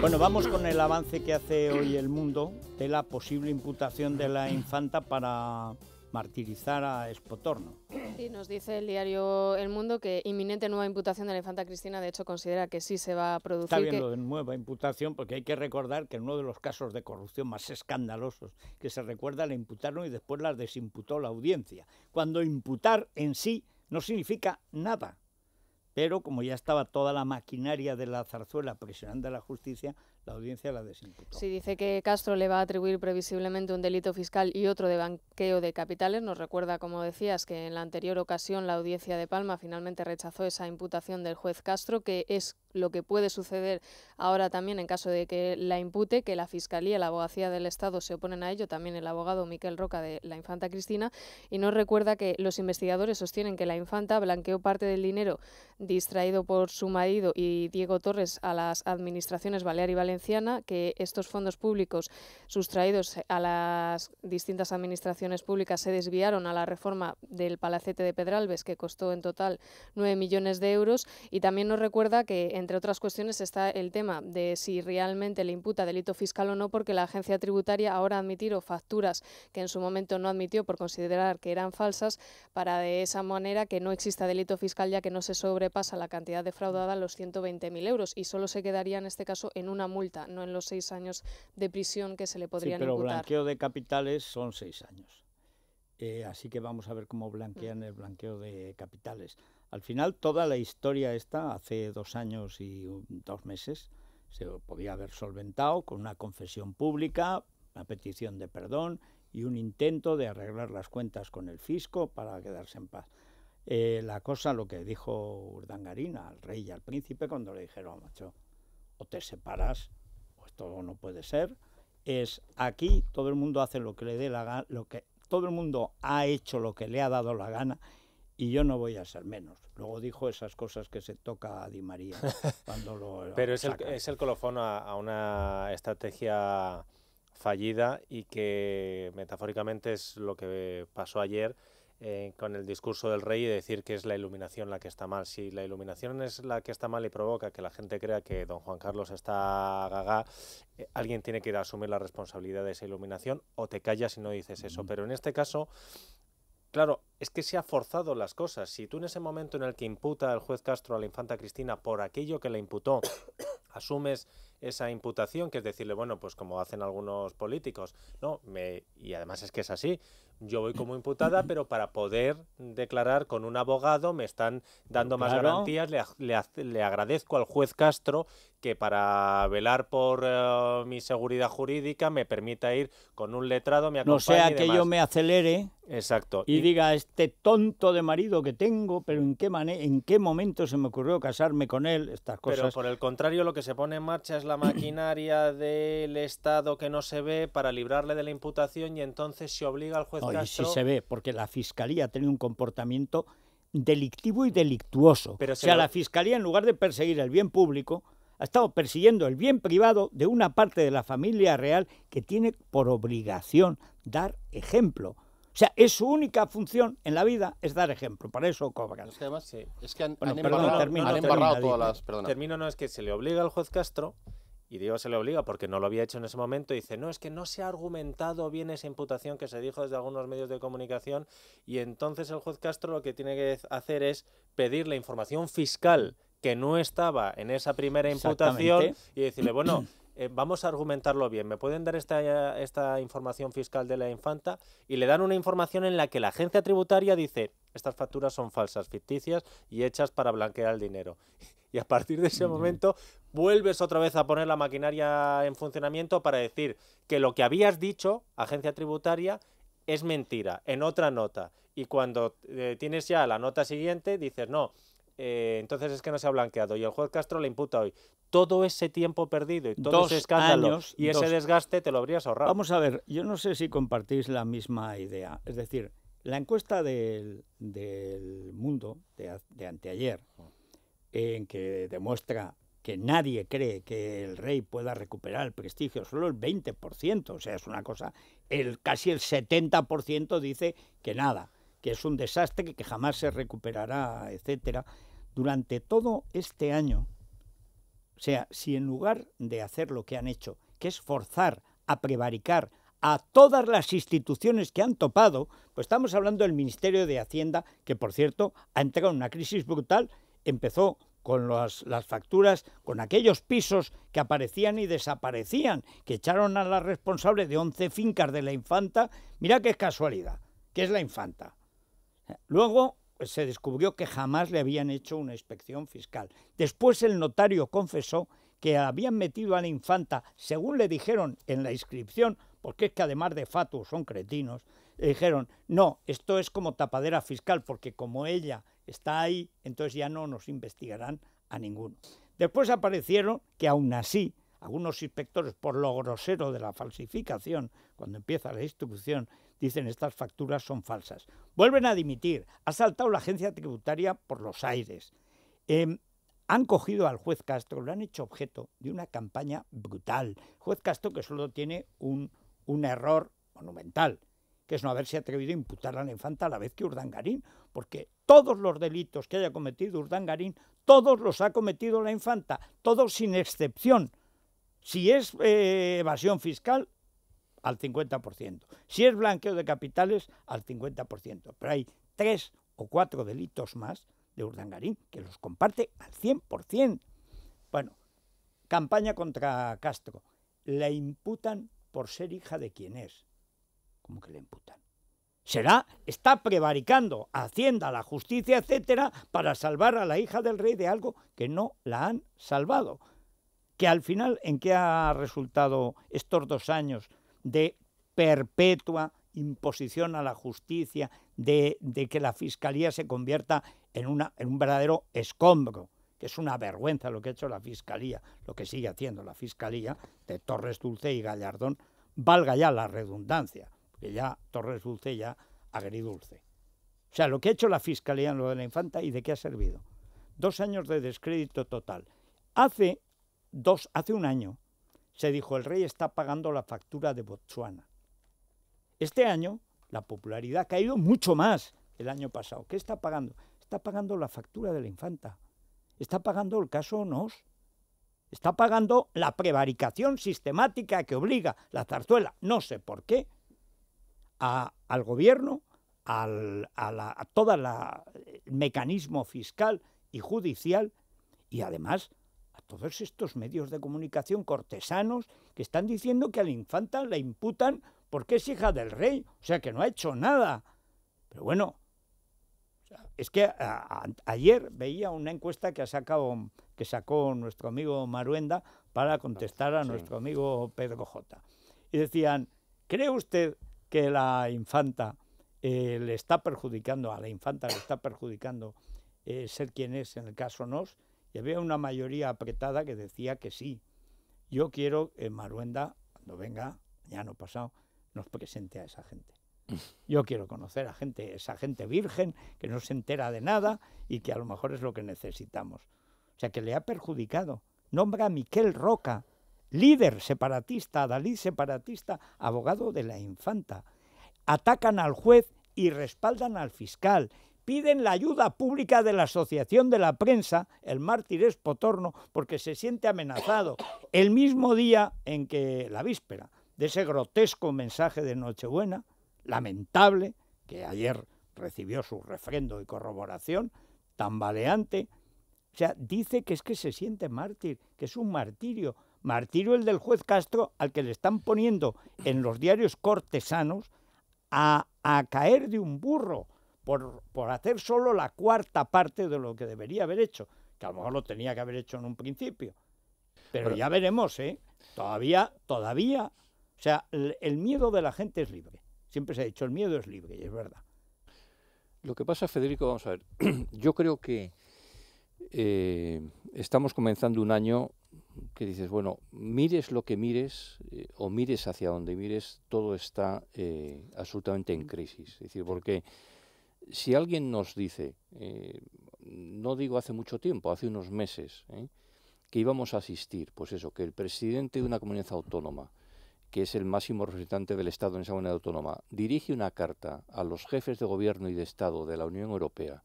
Bueno, vamos con el avance que hace hoy el mundo de la posible imputación de la infanta para martirizar a Espotorno. Y nos dice el diario El Mundo que inminente nueva imputación de la infanta Cristina, de hecho, considera que sí se va a producir. Está nueva imputación, porque hay que recordar que en uno de los casos de corrupción más escandalosos que se recuerda, la imputaron y después la desimputó la audiencia. Cuando imputar en sí no significa nada. Pero como ya estaba toda la maquinaria de la zarzuela presionando a la justicia, la audiencia la Si dice que Castro le va a atribuir previsiblemente un delito fiscal y otro de banqueo de capitales, nos recuerda, como decías, que en la anterior ocasión la audiencia de Palma finalmente rechazó esa imputación del juez Castro, que es lo que puede suceder ahora también en caso de que la impute, que la Fiscalía, la Abogacía del Estado se oponen a ello, también el abogado Miquel Roca de la Infanta Cristina, y nos recuerda que los investigadores sostienen que la Infanta blanqueó parte del dinero distraído por su marido y Diego Torres a las administraciones balear y valenciana, que estos fondos públicos sustraídos a las distintas administraciones públicas se desviaron a la reforma del Palacete de Pedralbes, que costó en total 9 millones de euros, y también nos recuerda que en entre otras cuestiones, está el tema de si realmente le imputa delito fiscal o no, porque la agencia tributaria ahora admitido facturas que en su momento no admitió por considerar que eran falsas, para de esa manera que no exista delito fiscal ya que no se sobrepasa la cantidad defraudada a los 120.000 euros y solo se quedaría en este caso en una multa, no en los seis años de prisión que se le podrían sí, pero blanqueo de capitales son seis años. Eh, así que vamos a ver cómo blanquean el blanqueo de capitales. Al final, toda la historia esta, hace dos años y dos meses, se podía haber solventado con una confesión pública, una petición de perdón y un intento de arreglar las cuentas con el fisco para quedarse en paz. Eh, la cosa, lo que dijo Urdangarina al rey y al príncipe cuando le dijeron, macho, o te separas, o esto no puede ser, es aquí todo el mundo hace lo que le dé la, lo que todo el mundo ha hecho lo que le ha dado la gana y yo no voy a ser menos. Luego dijo esas cosas que se toca a Di María cuando lo... Pero es el, es colofón a, una estrategia fallida y que metafóricamente es lo que pasó ayer eh, con el discurso del rey y decir que es la iluminación la que está mal. Si la iluminación es la que está mal y provoca que la gente crea que don Juan Carlos está gaga, eh, alguien tiene que ir a asumir la responsabilidad de esa iluminación o te callas y no dices eso. Pero en este caso, claro, es que se ha forzado las cosas. Si tú en ese momento en el que imputa el juez Castro a la infanta Cristina por aquello que le imputó, asumes esa imputación, que es decirle, bueno, pues como hacen algunos políticos, no, me, y además es que es así, yo voy como imputada, pero para poder declarar con un abogado me están dando más garantías, le, agradezco al juez Castro que para velar por eh, mi seguridad jurídica me permita ir con un letrado, me No sea que yo me acelere. Exacto. Y, diga, este tonto de marido que tengo, pero ¿en qué, en qué momento se me ocurrió casarme con él? Estas cosas. Pero por el contrario, lo que se pone en marcha es maquinaria del Estado que no se ve para librarle de la imputación y entonces se obliga al juez Castro... sí se ve, porque la Fiscalía ha tenido un comportamiento delictivo y delictuoso. o sea, la Fiscalía, en lugar de perseguir el bien público, ha estado persiguiendo el bien privado de una parte de la familia real que tiene por obligación dar ejemplo. O sea, es su única función en la vida es dar ejemplo. Para eso cobran. Es que Termino no es que se le obliga al juez Castro y dios se le obliga porque no lo había hecho en ese momento. Y dice, no, es que no se ha argumentado bien esa imputación que se dijo desde algunos medios de comunicación. Y entonces el juez Castro lo que tiene que hacer es pedir la información fiscal que no estaba en esa primera imputación y decirle, bueno, eh, vamos a argumentarlo bien. ¿Me pueden dar esta, esta información fiscal de la infanta? Y le dan una información en la que la agencia tributaria dice, estas facturas son falsas, ficticias y hechas para blanquear el dinero y a partir de ese momento vuelves otra vez a poner la maquinaria en funcionamiento para decir que lo que habías dicho, agencia tributaria, es mentira, en otra nota. Y cuando eh, tienes ya la nota siguiente, dices, no, eh, entonces es que no se ha blanqueado y el juez Castro le imputa hoy. Todo ese tiempo perdido y todo ese escándalo y ese desgaste te lo habrías ahorrado. Vamos a ver, yo no sé si compartís la misma idea. Es decir, la encuesta del, mundo de anteayer, oh en que demuestra que nadie cree que el rey pueda recuperar el prestigio, solo el 20%, o sea, es una cosa, el, casi el 70% dice que nada, que es un desastre, que jamás se recuperará, etcétera. Durante todo este año, o sea, si en lugar de hacer lo que han hecho, que es forzar a prevaricar a todas las instituciones que han topado, pues estamos hablando del Ministerio de Hacienda, que por cierto ha entrado en una crisis brutal, empezó con las, facturas, con aquellos pisos que aparecían y desaparecían, que echaron a la responsable de 11 fincas de la infanta. Mira qué casualidad, que es la infanta. Luego pues, se descubrió que jamás le habían hecho una inspección fiscal. Después el notario confesó que habían metido a la infanta, según le dijeron en la inscripción, porque es que además de fatu son cretinos, le dijeron, no, esto es como tapadera fiscal, porque como ella está ahí, entonces ya no nos investigarán a ninguno. Después aparecieron que aún así algunos inspectores, por lo grosero de la falsificación, cuando empieza la distribución, dicen estas facturas son falsas. Vuelven a dimitir, ha saltado la agencia tributaria por los aires. Em, han cogido al juez Castro, lo han hecho objeto de una campaña brutal. Juez Castro que solo tiene un error monumental, que es no haberse atrevido a imputar a la infanta a la vez que Urdangarín, porque todos los delitos que haya cometido Urdangarín, todos los ha cometido la infanta, todos sin excepción. Si es eh, evasión fiscal, al 50%. Si es blanqueo de capitales, al 50%. Pero hay tres o cuatro delitos más de Urdangarín que los comparte al 100%. Bueno, campaña contra Castro. La imputan por ser hija de quien es como que le imputan. Será, está prevaricando Hacienda, la justicia, etcétera, para salvar a la hija del rey de algo que no la han salvado. Que al final, ¿en qué ha resultado estos dos años de perpetua imposición a la justicia, de, de que la fiscalía se convierta en, una, en un verdadero escombro? que es una vergüenza lo que ha hecho la Fiscalía, lo que sigue haciendo la Fiscalía de Torres Dulce y Gallardón, valga ya la redundancia. Que ya Torres Dulce ya agridulce. O sea, lo que ha hecho la Fiscalía en lo de la infanta y de qué ha servido. Dos años de descrédito total. Hace, dos, hace un año se dijo el rey está pagando la factura de Botsuana. Este año la popularidad ha caído mucho más el año pasado. ¿Qué está pagando? Está pagando la factura de la infanta. Está pagando el caso Nos. Está pagando la prevaricación sistemática que obliga la zarzuela, no sé por qué, a, al gobierno, a, todo el mecanismo fiscal y judicial y además a todos estos medios de comunicación cortesanos que están diciendo que a la infanta la imputan porque es hija del rey, o sea que no ha hecho nada. Pero bueno, es que ayer veía una encuesta que, ha sacado, que sacó nuestro amigo Maruenda para contestar a nuestro amigo Pedro J. Y decían, ¿cree usted que la infanta eh, le está perjudicando, a la infanta le está perjudicando eh, ser quien es en el caso NOS, y había una mayoría apretada que decía que sí. Yo quiero que Maruenda, cuando venga, no pasado, nos presente a esa gente. Yo quiero conocer a gente, esa gente virgen que no se entera de nada y que a lo mejor es lo que necesitamos. O sea, que le ha perjudicado. Nombra a Miquel Roca, líder separatista, Dalí separatista, abogado de la infanta. Atacan al juez y respaldan al fiscal. Piden la ayuda pública de la Asociación de la Prensa, el mártir es Potorno, porque se siente amenazado. El mismo día en que, la víspera, de ese grotesco mensaje de Nochebuena, lamentable, que ayer recibió su refrendo y corroboración, tambaleante, o sea, dice que es que se siente mártir, que es un martirio, Martirio el del juez Castro, al que le están poniendo en los diarios cortesanos a, a caer de un burro por, hacer solo la cuarta parte de lo que debería haber hecho, que a lo mejor lo tenía que haber hecho en un principio. Pero, ya veremos, ¿eh? Todavía, todavía. O sea, el, miedo de la gente es libre. Siempre se ha dicho, el miedo es libre, y es verdad. Lo que pasa, Federico, vamos a ver, yo creo que eh, estamos comenzando un año que dices, bueno, mires lo que mires eh, o mires hacia donde mires, todo está eh, absolutamente en crisis. Es decir, porque si alguien nos dice, eh, no digo hace mucho tiempo, hace unos meses, que íbamos a asistir, pues eso, que el presidente de una comunidad autónoma, que es el máximo representante del Estado en esa comunidad autónoma, dirige una carta a los jefes de gobierno y de Estado de la Unión Europea,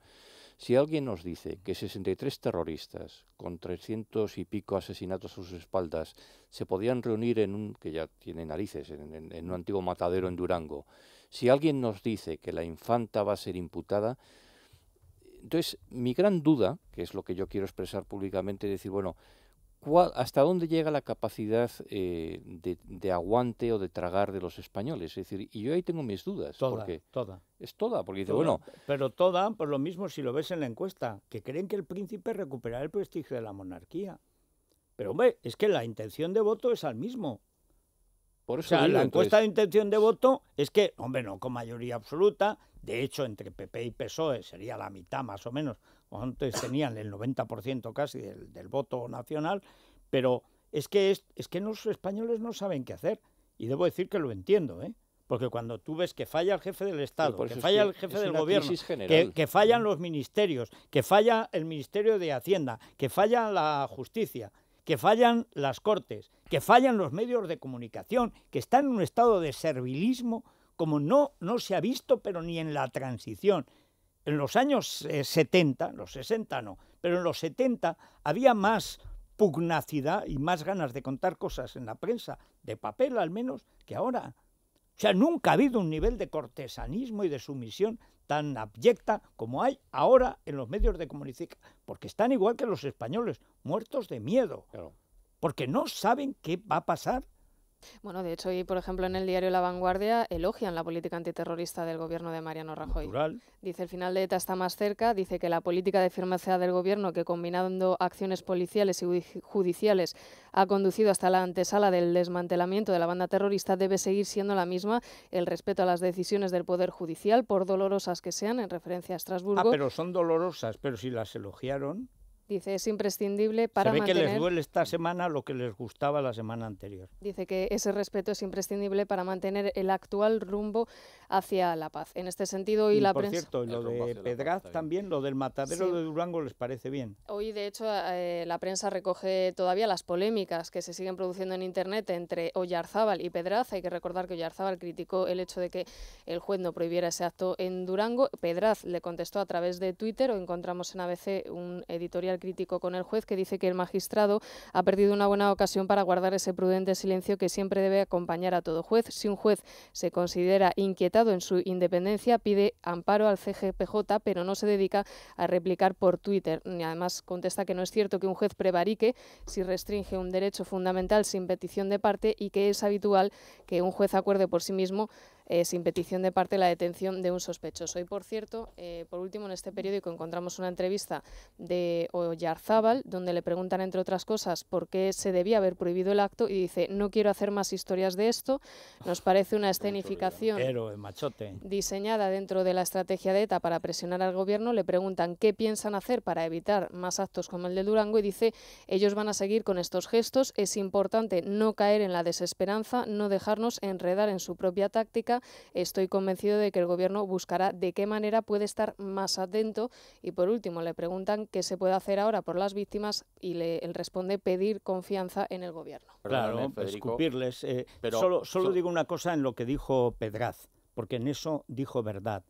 si alguien nos dice que 63 terroristas con 300 y pico asesinatos a sus espaldas se podían reunir en un, que ya tiene narices, en, un antiguo matadero en Durango, si alguien nos dice que la infanta va a ser imputada, entonces mi gran duda, que es lo que yo quiero expresar públicamente, es decir, bueno, hasta dónde llega la capacidad eh, de, aguante o de tragar de los españoles. Es decir, y yo ahí tengo mis dudas. Toda, porque toda. Es toda, porque dice, bueno... Pero toda, por lo mismo, si lo ves en la encuesta, que creen que el príncipe recuperará el prestigio de la monarquía. Pero, hombre, es que la intención de voto es al mismo. Por eso la encuesta pues de intención de voto es que, hombre, no con mayoría absoluta, de hecho, entre PP y PSOE sería la mitad más o menos, antes tenían el 90% casi del, voto nacional, pero es que, es, es, que los españoles no saben qué hacer. Y debo decir que lo entiendo, ¿eh? Porque cuando tú ves que falla el jefe del Estado, pues que falla el jefe del gobierno, que, fallan los ministerios, que falla el Ministerio de Hacienda, que falla la justicia, que fallan las cortes, que fallan los medios de comunicación, que está en un estado de servilismo como no, no se ha visto, pero ni en la transición en los años 70, eh, los 60 no, pero en los 70 había más pugnacidad y más ganas de contar cosas en la prensa, de papel al menos, que ahora. O sea, nunca ha habido un nivel de cortesanismo y de sumisión tan abyecta como hay ahora en los medios de comunicación, porque están igual que los españoles, muertos de miedo, porque no saben qué va a pasar bueno, de hecho, hoy, por ejemplo, en el diario La Vanguardia elogian la política antiterrorista del gobierno de Mariano Rajoy. Dice, el final de ETA está más cerca, dice que la política de firmeza del gobierno, que combinando acciones policiales y judiciales ha conducido hasta la antesala del desmantelamiento de la banda terrorista, debe seguir siendo la misma, el respeto a las decisiones del Poder Judicial, por dolorosas que sean, en referencia a Estrasburgo. Ah, pero son dolorosas, pero si las elogiaron... Dice, es imprescindible para Se ve que les duele esta semana lo que les gustaba la semana anterior. Dice que ese respeto es imprescindible para mantener el actual rumbo hacia la paz. En este sentido, y, y la por cierto, lo de Pedraz también, lo del matadero de Durango les parece bien. Hoy, de hecho, eh, la prensa recoge todavía las polémicas que se siguen produciendo en Internet entre Oyarzábal y Pedraz. Hay que recordar que Oyarzábal criticó el hecho de que el juez no prohibiera ese acto en Durango. Pedraz le contestó a través de Twitter, o encontramos en ABC un editorial crítico con el juez, que dice que el magistrado ha perdido una buena ocasión para guardar ese prudente silencio que siempre debe acompañar a todo juez. Si un juez se considera inquietado en su independencia, pide amparo al CGPJ, pero no se dedica a replicar por Twitter. Y además contesta que no es cierto que un juez prevarique si restringe un derecho fundamental sin petición de parte y que es habitual que un juez acuerde por sí mismo eh, sin petición de parte la detención de un sospechoso. Y por cierto, eh, por último, en este periódico encontramos una entrevista de Oyarzábal, donde le preguntan, entre otras cosas, por qué se debía haber prohibido el acto y dice, no quiero hacer más historias de esto, nos parece una escenificación diseñada dentro de la estrategia de ETA para presionar al gobierno, le preguntan qué piensan hacer para evitar más actos como el de Durango y dice, ellos van a seguir con estos gestos, es importante no caer en la desesperanza, no dejarnos enredar en su propia táctica, estoy convencido de que el Gobierno buscará de qué manera puede estar más atento. Y por último, le preguntan qué se puede hacer ahora por las víctimas y le, él responde pedir confianza en el Gobierno. Claro, eh, solo, digo una cosa en lo que dijo Pedraz, porque en eso dijo verdad.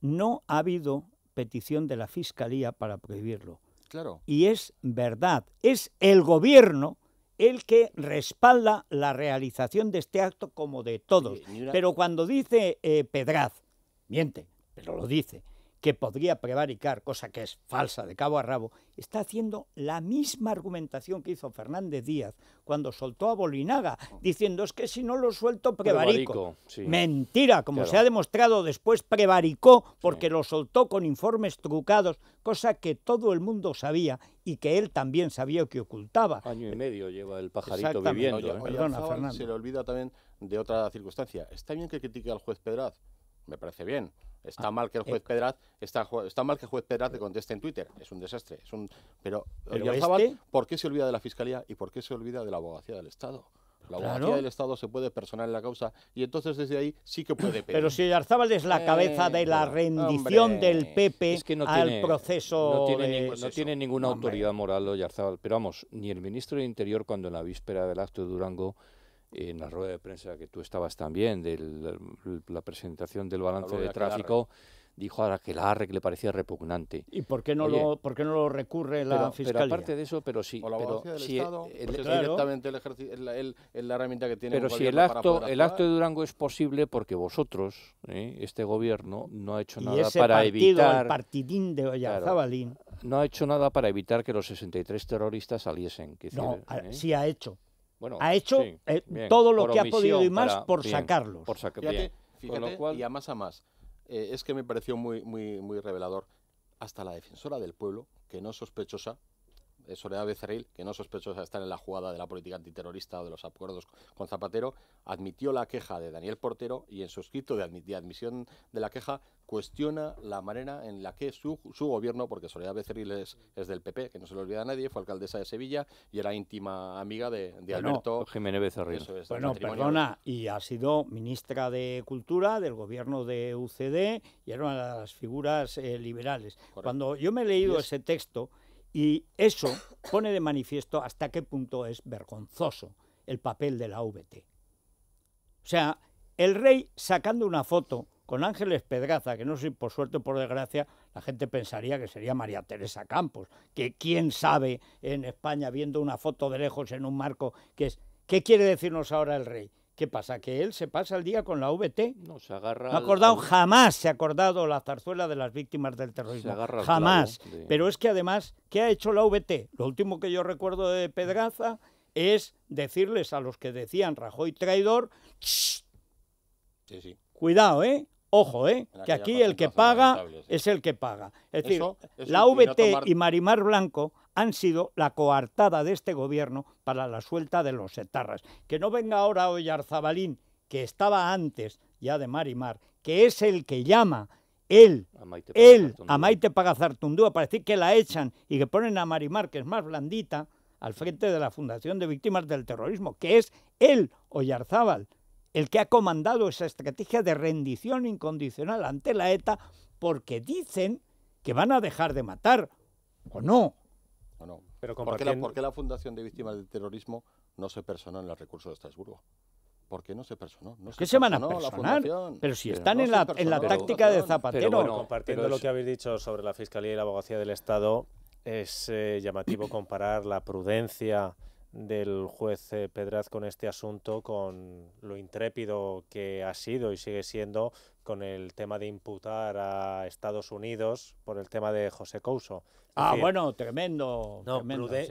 No ha habido petición de la Fiscalía para prohibirlo. Claro. Y es verdad, es el gobierno el que respalda la realización de este acto como de todos. Pero cuando dice eh, Pedraz, miente, pero lo dice que podría prevaricar, cosa que es falsa de cabo a rabo, está haciendo la misma argumentación que hizo Fernández Díaz cuando soltó a Bolinaga, diciendo es que si no lo suelto prevarico. Mentira, como se ha demostrado después, prevaricó porque lo soltó con informes trucados, cosa que todo el mundo sabía y que él también sabía que ocultaba. Año y medio lleva el pajarito viviendo. ¿eh? Se le olvida también de otra circunstancia. Está bien que critique al juez Pedraz, me parece bien Está mal que el juez eh, Pedraz está, está, mal que juez Pedraz le conteste en Twitter. Es un desastre. Es un, pero, ¿por qué se olvida de la fiscalía y por qué se olvida de la abogacía del Estado? La abogacía del Estado se puede personar en la causa y entonces desde ahí sí que puede pedir. Pero si Arzábal es la eh, cabeza de la rendición del PP al proceso. No tiene, ninguna autoridad moral Oyarzábal. Pero vamos, ni el ministro de Interior cuando en la víspera del acto de Durango en la rueda de prensa que tú estabas también, de la presentación del balance de, tráfico, dijo a la que le parecía repugnante. ¿Y por qué no, lo, no lo recurre la fiscalía? Pero aparte de eso, pero sí. si el, directamente el, la herramienta que tiene. Pero si el acto, el acto de Durango es posible porque vosotros, ¿eh? este gobierno, no ha hecho nada para evitar. El partidín de no ha hecho nada para evitar que los 63 terroristas saliesen. Que no, ¿eh? sí ha hecho bueno, ha hecho eh, todo lo que ha podido y más por sacarlos. Por y a más a más. Eh, es que me pareció muy, muy, muy revelador. Hasta la defensora del pueblo, que no es sospechosa, Soledad Becerril, que no sospechosa de estar en la jugada de la política antiterrorista o de los acuerdos con Zapatero, admitió la queja de Daniel Portero y en su escrito de, admisión de la queja cuestiona la manera en la que su, gobierno, porque Soledad Becerril es, del PP, que no se lo olvida a nadie, fue alcaldesa de Sevilla y era íntima amiga de, Alberto Jiménez Becerril. bueno, perdona, y ha sido ministra de Cultura del gobierno de UCD y era una de las figuras eh, liberales. Cuando yo me he leído ese texto, y eso pone de manifiesto hasta qué punto es vergonzoso el papel de la VT. O sea, el rey sacando una foto con Ángeles Pedraza, que no sé, por suerte o por desgracia, la gente pensaría que sería María Teresa Campos, que quién sabe en España viendo una foto de lejos en un marco que es... ¿Qué quiere decirnos ahora el rey? ¿Qué pasa? Que él se pasa el día con la VT. No se agarra. No ha acordado, jamás se ha acordado la zarzuela de las víctimas del terrorismo. jamás. Pero es que además, ¿qué ha hecho la VT? Lo último que yo recuerdo de Pedraza es decirles a los que decían Rajoy traidor, cuidado, ¿eh? Ojo, ¿eh? que aquí el que paga es el que paga. Es decir, la VT y Marimar Blanco han sido la coartada de este gobierno para la suelta de los etarras. Que no venga ahora Oyarzabalín, que estaba antes ya de Marimar, que es el que llama él, él, a Maite Pagazartundúa, para decir que la echan y que ponen a Marimar, que es más blandita, al frente de la Fundación de Víctimas del Terrorismo, que es él, Oyarzábal, el que ha comandado esa estrategia de rendición incondicional ante la ETA, porque dicen que van a dejar de matar, o no, no, Pero ¿Por, qué la, Fundación de Víctimas del Terrorismo no se personó en los recursos de Estrasburgo? ¿Por qué no se personó? ¿Qué se, van Pero si están en, la, táctica de Zapatero. compartiendo lo que habéis dicho sobre la Fiscalía y la Abogacía del Estado, es eh, llamativo comparar la prudencia del juez eh, Pedraz con este asunto, con lo intrépido que ha sido y sigue siendo con el tema de imputar a Estados Unidos por el tema de José Couso. ah, bueno, tremendo.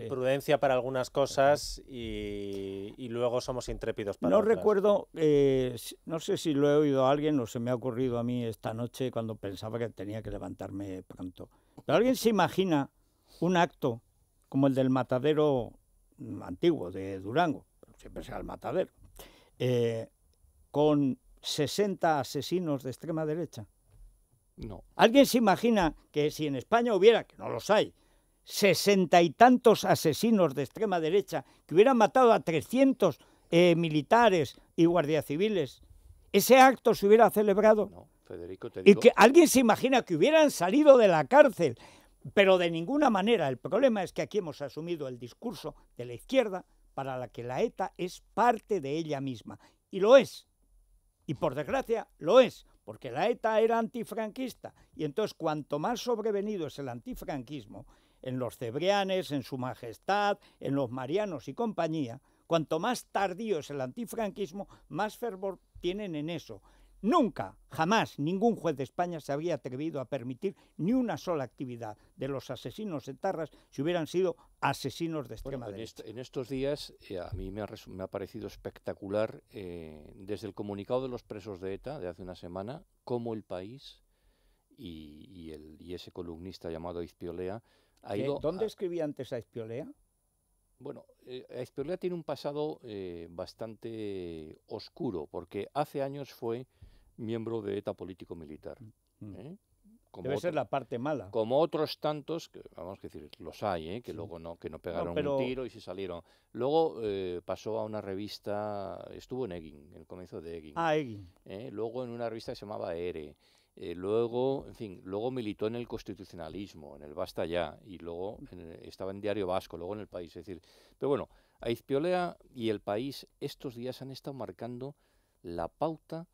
prudencia para algunas cosas y, luego somos intrépidos para no recuerdo, eh, no sé si lo he oído a alguien o se me ha ocurrido a mí esta noche cuando pensaba que tenía que levantarme pronto. alguien se imagina un acto como el del matadero antiguo de Durango, siempre sea el matadero, eh, con 60 asesinos de extrema derecha? No. ¿Alguien se imagina que si en España hubiera, que no los hay, sesenta y tantos asesinos de extrema derecha que hubieran matado a 300 eh, militares y guardias civiles, ese acto se hubiera celebrado? No, Federico, te digo. Y que alguien se imagina que hubieran salido de la cárcel pero de ninguna manera, el problema es que aquí hemos asumido el discurso de la izquierda para la que la ETA es parte de ella misma. Y lo es. Y por desgracia, lo es, porque la ETA era antifranquista. Y entonces, cuanto más sobrevenido es el antifranquismo, en los cebreanes, en su majestad, en los marianos y compañía, cuanto más tardío es el antifranquismo, más fervor tienen en eso. Nunca, jamás, ningún juez de España se había atrevido a permitir ni una sola actividad de los asesinos de Tarras si hubieran sido asesinos de extrema derecha. En, estos días, eh, a mí me ha, parecido espectacular, eh, desde el comunicado de los presos de ETA de hace una semana, cómo el país y, el, ese columnista llamado Izpiolea ha ido... ¿Dónde escribía antes a Izpiolea? Bueno, eh, tiene un pasado bastante oscuro, porque hace años fue miembro de ETA político-militar. Mm. ¿eh? Debe ser la parte mala. Como otros tantos, vamos a decir, los hay, ¿eh? que luego no, que no pegaron un tiro y se salieron. Luego eh, pasó a una revista, estuvo en Egging, en el comienzo de Egging. Ah, Egging. Luego en una revista que se llamaba Ere. luego, en fin, luego militó en el constitucionalismo, en el Basta Ya, y luego estaba en Diario Vasco, luego en El País. Es decir, pero bueno, Aizpiolea y El País estos días han estado marcando la pauta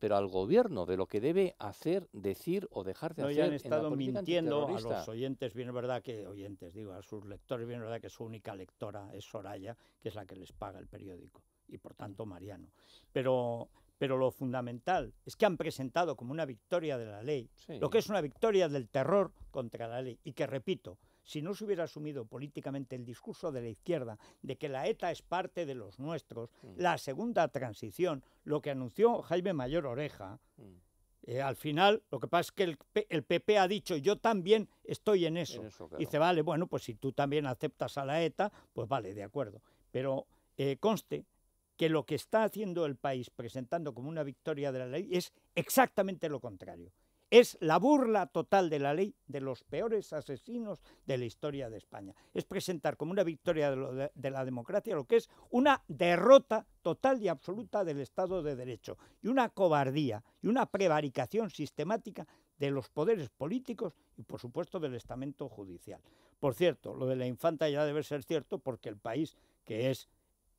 pero al gobierno de lo que debe hacer, decir o dejar de hacer. No, han estado mintiendo a los oyentes, bien verdad que, oyentes, digo, a sus lectores, bien verdad que su única lectora es Soraya, que es la que les paga el periódico, y por tanto Mariano. Pero, lo fundamental es que han presentado como una victoria de la ley, lo que es una victoria del terror contra la ley, y que repito, si no se hubiera asumido políticamente el discurso de la izquierda de que la ETA es parte de los nuestros, mm. la segunda transición, lo que anunció Jaime Mayor Oreja, mm. eh, al final, lo que pasa es que el, PP ha dicho, yo también estoy en eso. Y dice, vale, bueno, pues si tú también aceptas a la ETA, pues vale, de acuerdo. Pero eh, conste que lo que está haciendo el país presentando como una victoria de la ley es exactamente lo contrario. Es la burla total de la ley de los peores asesinos de la historia de España. Es presentar como una victoria de, la democracia lo que es una derrota total y absoluta del Estado de Derecho y una cobardía y una prevaricación sistemática de los poderes políticos y, por supuesto, del estamento judicial. Por cierto, lo de la infanta ya debe ser cierto porque el país que es,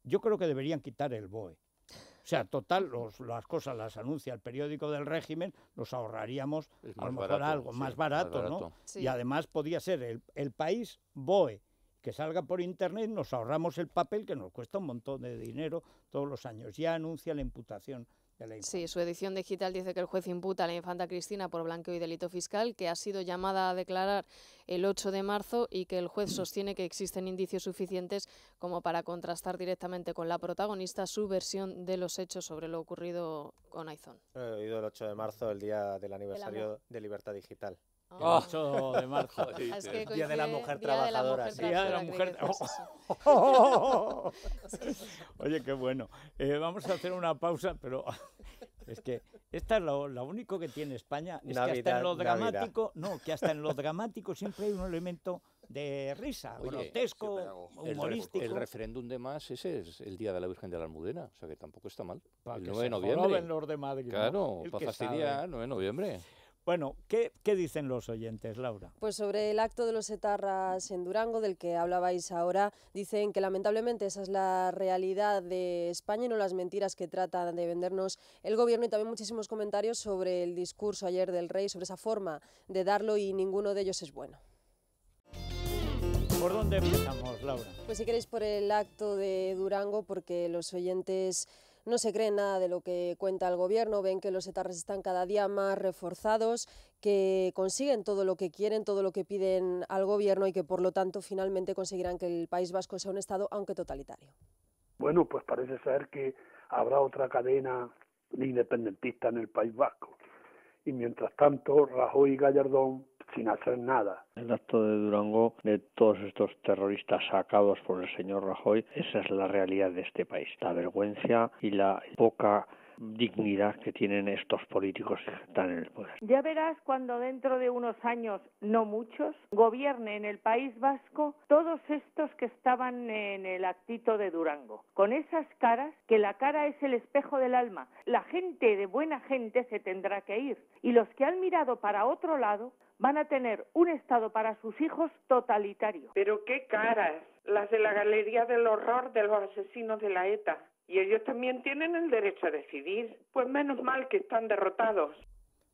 yo creo que deberían quitar el BOE o sea, total, las cosas las anuncia el periódico del régimen, nos ahorraríamos a lo mejor algo más, barato, ¿no? Y además podía ser el, el país BOE, que salga por internet, nos ahorramos el papel que nos cuesta un montón de dinero todos los años. Ya anuncia la imputación sí, su edición digital dice que el juez imputa a la infanta Cristina por blanqueo y delito fiscal, que ha sido llamada a declarar el 8 de marzo y que el juez sostiene que existen indicios suficientes como para contrastar directamente con la protagonista su versión de los hechos sobre lo ocurrido con Aizón. He oído el 8 de marzo, el día del aniversario de Libertad Digital. Oh. El 8 de marzo. Es que día de la mujer trabajadora. Día de la mujer. Oye, qué bueno. Eh, vamos a hacer una pausa, pero es que esta es lo, único que tiene España. Es que hasta en lo dramático, no, que hasta en lo dramático siempre hay un elemento de risa, grotesco, humorístico. El, referéndum de más, ese es el día de la Virgen de la Almudena, o sea que tampoco está mal. Pa el 9 de noviembre. claro, para fastidiar, 9 de noviembre. Bueno, ¿qué, dicen los oyentes, Laura? Pues sobre el acto de los etarras en Durango, del que hablabais ahora, dicen que lamentablemente esa es la realidad de España y no las mentiras que trata de vendernos el gobierno y también muchísimos comentarios sobre el discurso ayer del rey, sobre esa forma de darlo y ninguno de ellos es bueno. ¿Por dónde empezamos, Laura? Pues si queréis por el acto de Durango, porque los oyentes no se cree nada de lo que cuenta el gobierno, ven que los etarras están cada día más reforzados, que consiguen todo lo que quieren, todo lo que piden al gobierno y que por lo tanto finalmente conseguirán que el País Vasco sea un Estado, aunque totalitario. Bueno, pues parece ser que habrá otra cadena independentista en el País Vasco. Y mientras tanto, Rajoy y Gallardón hacer nada. El acto de Durango de todos estos terroristas sacados por el señor Rajoy, esa es la realidad de este país. La vergüenza y la poca dignidad que tienen estos políticos que están en el poder. Ya verás cuando dentro de unos años, no muchos, gobierne en el País Vasco todos estos que estaban en el actito de Durango, con esas caras, que la cara es el espejo del alma. La gente de buena gente se tendrá que ir y los que han mirado para otro lado van a tener un Estado para sus hijos totalitario. Pero qué caras, las de la Galería del Horror de los Asesinos de la ETA y ellos también tienen el derecho a decidir. Pues menos mal que están derrotados.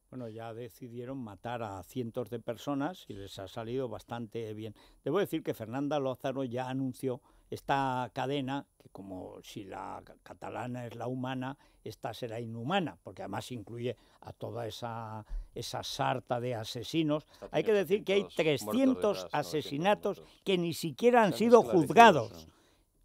Bueno, ya decidieron matar a cientos de personas y les ha salido bastante bien. Debo decir que Fernanda Lózaro ya anunció esta cadena, que como si la catalana es la humana, esta será inhumana, porque además incluye a toda esa, esa sarta de asesinos. Hay que decir que hay 300 asesinatos que ni siquiera han sido juzgados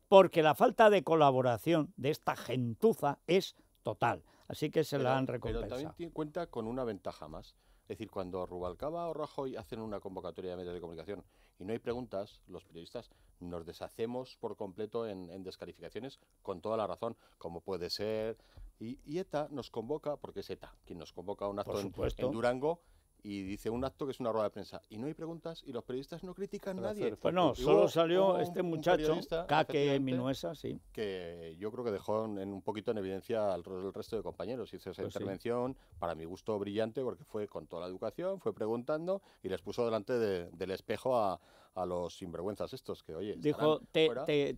porque la falta de colaboración de esta gentuza es total. Así que se la han recompensado. Pero también cuenta con una ventaja más. Es decir, cuando Rubalcaba o Rajoy hacen una convocatoria de medios de comunicación y no hay preguntas, los periodistas nos deshacemos por completo en, descalificaciones con toda la razón, como puede ser. Y, ETA nos convoca, porque es ETA quien nos convoca a un acto en Durango y dice un acto que es una rueda de prensa. Y no hay preguntas y los periodistas no critican a nadie. Bueno, solo salió este muchacho, Kake Minuesa, Que yo creo que dejó en, un poquito en evidencia al resto de compañeros. Hizo esa pues intervención, para mi gusto, brillante, porque fue con toda la educación, fue preguntando y les puso delante del espejo a, los sinvergüenzas estos que, oye, Dijo,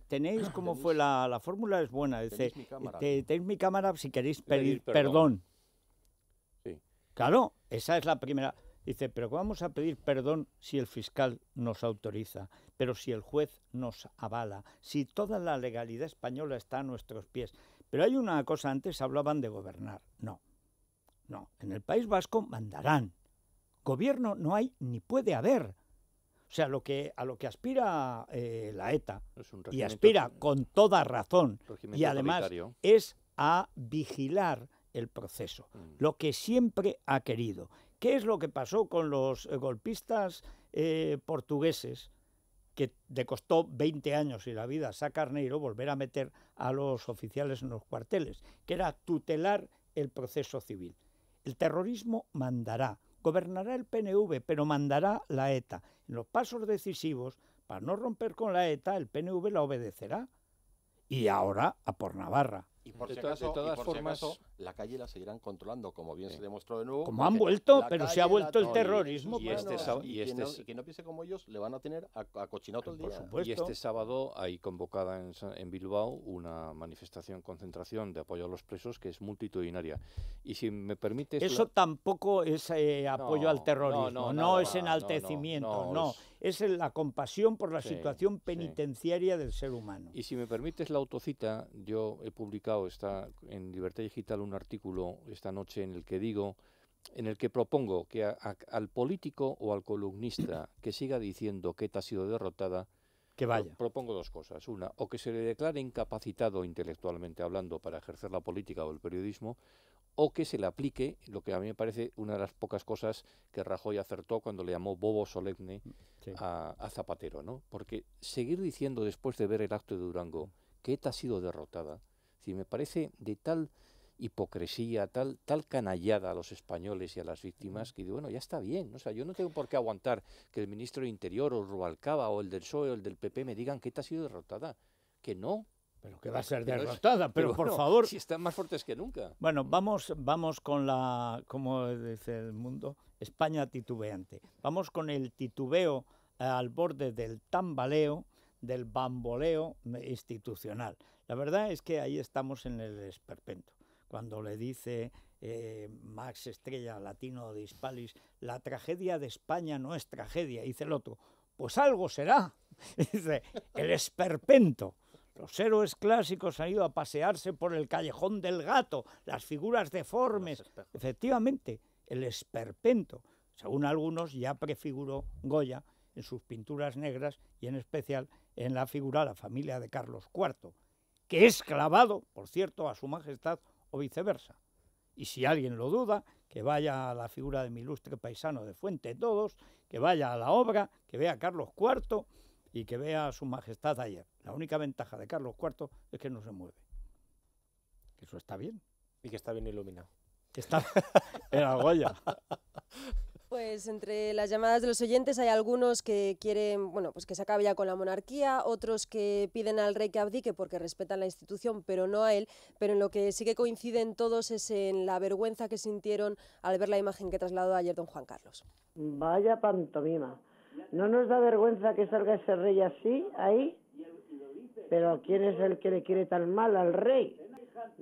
tenéis, como fue la, la fórmula, es buena. Dice, tenéis mi cámara, si queréis pedir, perdón Claro, esa es la primera. Dice, pero vamos a pedir perdón si el fiscal nos autoriza, pero si el juez nos avala, si toda la legalidad española está a nuestros pies. Pero hay una cosa, antes hablaban de gobernar. No, no, en el País Vasco mandarán. Gobierno no hay ni puede haber. O sea, lo que, a lo que aspira eh, la ETA, y aspira con toda razón, y además es a vigilar el proceso, mm. lo que siempre ha querido. ¿Qué es lo que pasó con los eh, golpistas eh, portugueses? que le costó 20 años y la vida a Carneiro volver a meter a los oficiales en los cuarteles, que era tutelar el proceso civil. El terrorismo mandará, gobernará el PNV, pero mandará la ETA. En los pasos decisivos, para no romper con la ETA, el PNV la obedecerá. Y ahora a por Navarra. Y por de de todas formas, la calle la seguirán controlando, como bien se demostró de nuevo. Como han vuelto, pero se ha vuelto el terrorismo. Y, pues. este sábado, este no, como ellos le van a tener a, el día. Y este sábado hay convocada en, Bilbao una manifestación, concentración de apoyo a los presos que es multitudinaria. Y si me permites... Eso tampoco es eh, apoyo al terrorismo, no, es enaltecimiento, no. Es... la compasión por la situación penitenciaria del ser humano. Y si me permites la autocita, yo he publicado está en Libertad Digital un artículo esta noche en el que digo, en el que propongo que al político o al columnista que siga diciendo que ETA ha sido derrotada, que vaya. Propongo dos cosas. Una, o que se le declare incapacitado intelectualmente hablando para ejercer la política o el periodismo, o que se le aplique lo que a mí me parece una de las pocas cosas que Rajoy acertó cuando le llamó bobo solemne mm, a, Zapatero, ¿no? Porque seguir diciendo después de ver el acto de Durango mm. que ETA ha sido derrotada, si me parece de tal hipocresía, tal, tal canallada a los españoles y a las víctimas, que digo, bueno, ya está bien, o sea, yo no tengo por qué aguantar que el ministro de Interior o Rubalcaba o el del PSOE o el del PP me digan que te ha sido derrotada, que no. Pero que va a ser derrotada, pero, por favor... Si están más fuertes que nunca. Bueno, vamos, vamos con la, como dice el mundo, España titubeante. Vamos con el titubeo eh, al borde del tambaleo, del bamboleo institucional. La verdad es que ahí estamos en el esperpento cuando le dice eh, Max Estrella, latino de Hispalis, la tragedia de España no es tragedia, dice el otro, pues algo será, dice, el esperpento. Los héroes clásicos han ido a pasearse por el callejón del gato, las figuras deformes. Efectivamente, el esperpento, según algunos, ya prefiguró Goya en sus pinturas negras y en especial en la figura de La familia de Carlos IV, que es clavado, por cierto, a su majestad o viceversa. Y si alguien lo duda, que vaya a la figura de mi ilustre paisano de Fuente Todos, que vaya a la obra, que vea a Carlos IV y que vea a su majestad ayer. La única ventaja de Carlos IV es que no se mueve. Eso está bien. Y que está bien iluminado. Está... la Goya. Pues entre las llamadas de los oyentes hay algunos que quieren, bueno, pues que se acabe ya con la monarquía, otros que piden al rey que abdique porque respetan la institución, pero no a él, pero en lo que sí que coinciden todos es en la vergüenza que sintieron al ver la imagen que trasladó ayer don Juan Carlos. Vaya pantomima. ¿No nos da vergüenza que salga ese rey así, ahí? Pero ¿quién es el que le quiere tan mal al rey?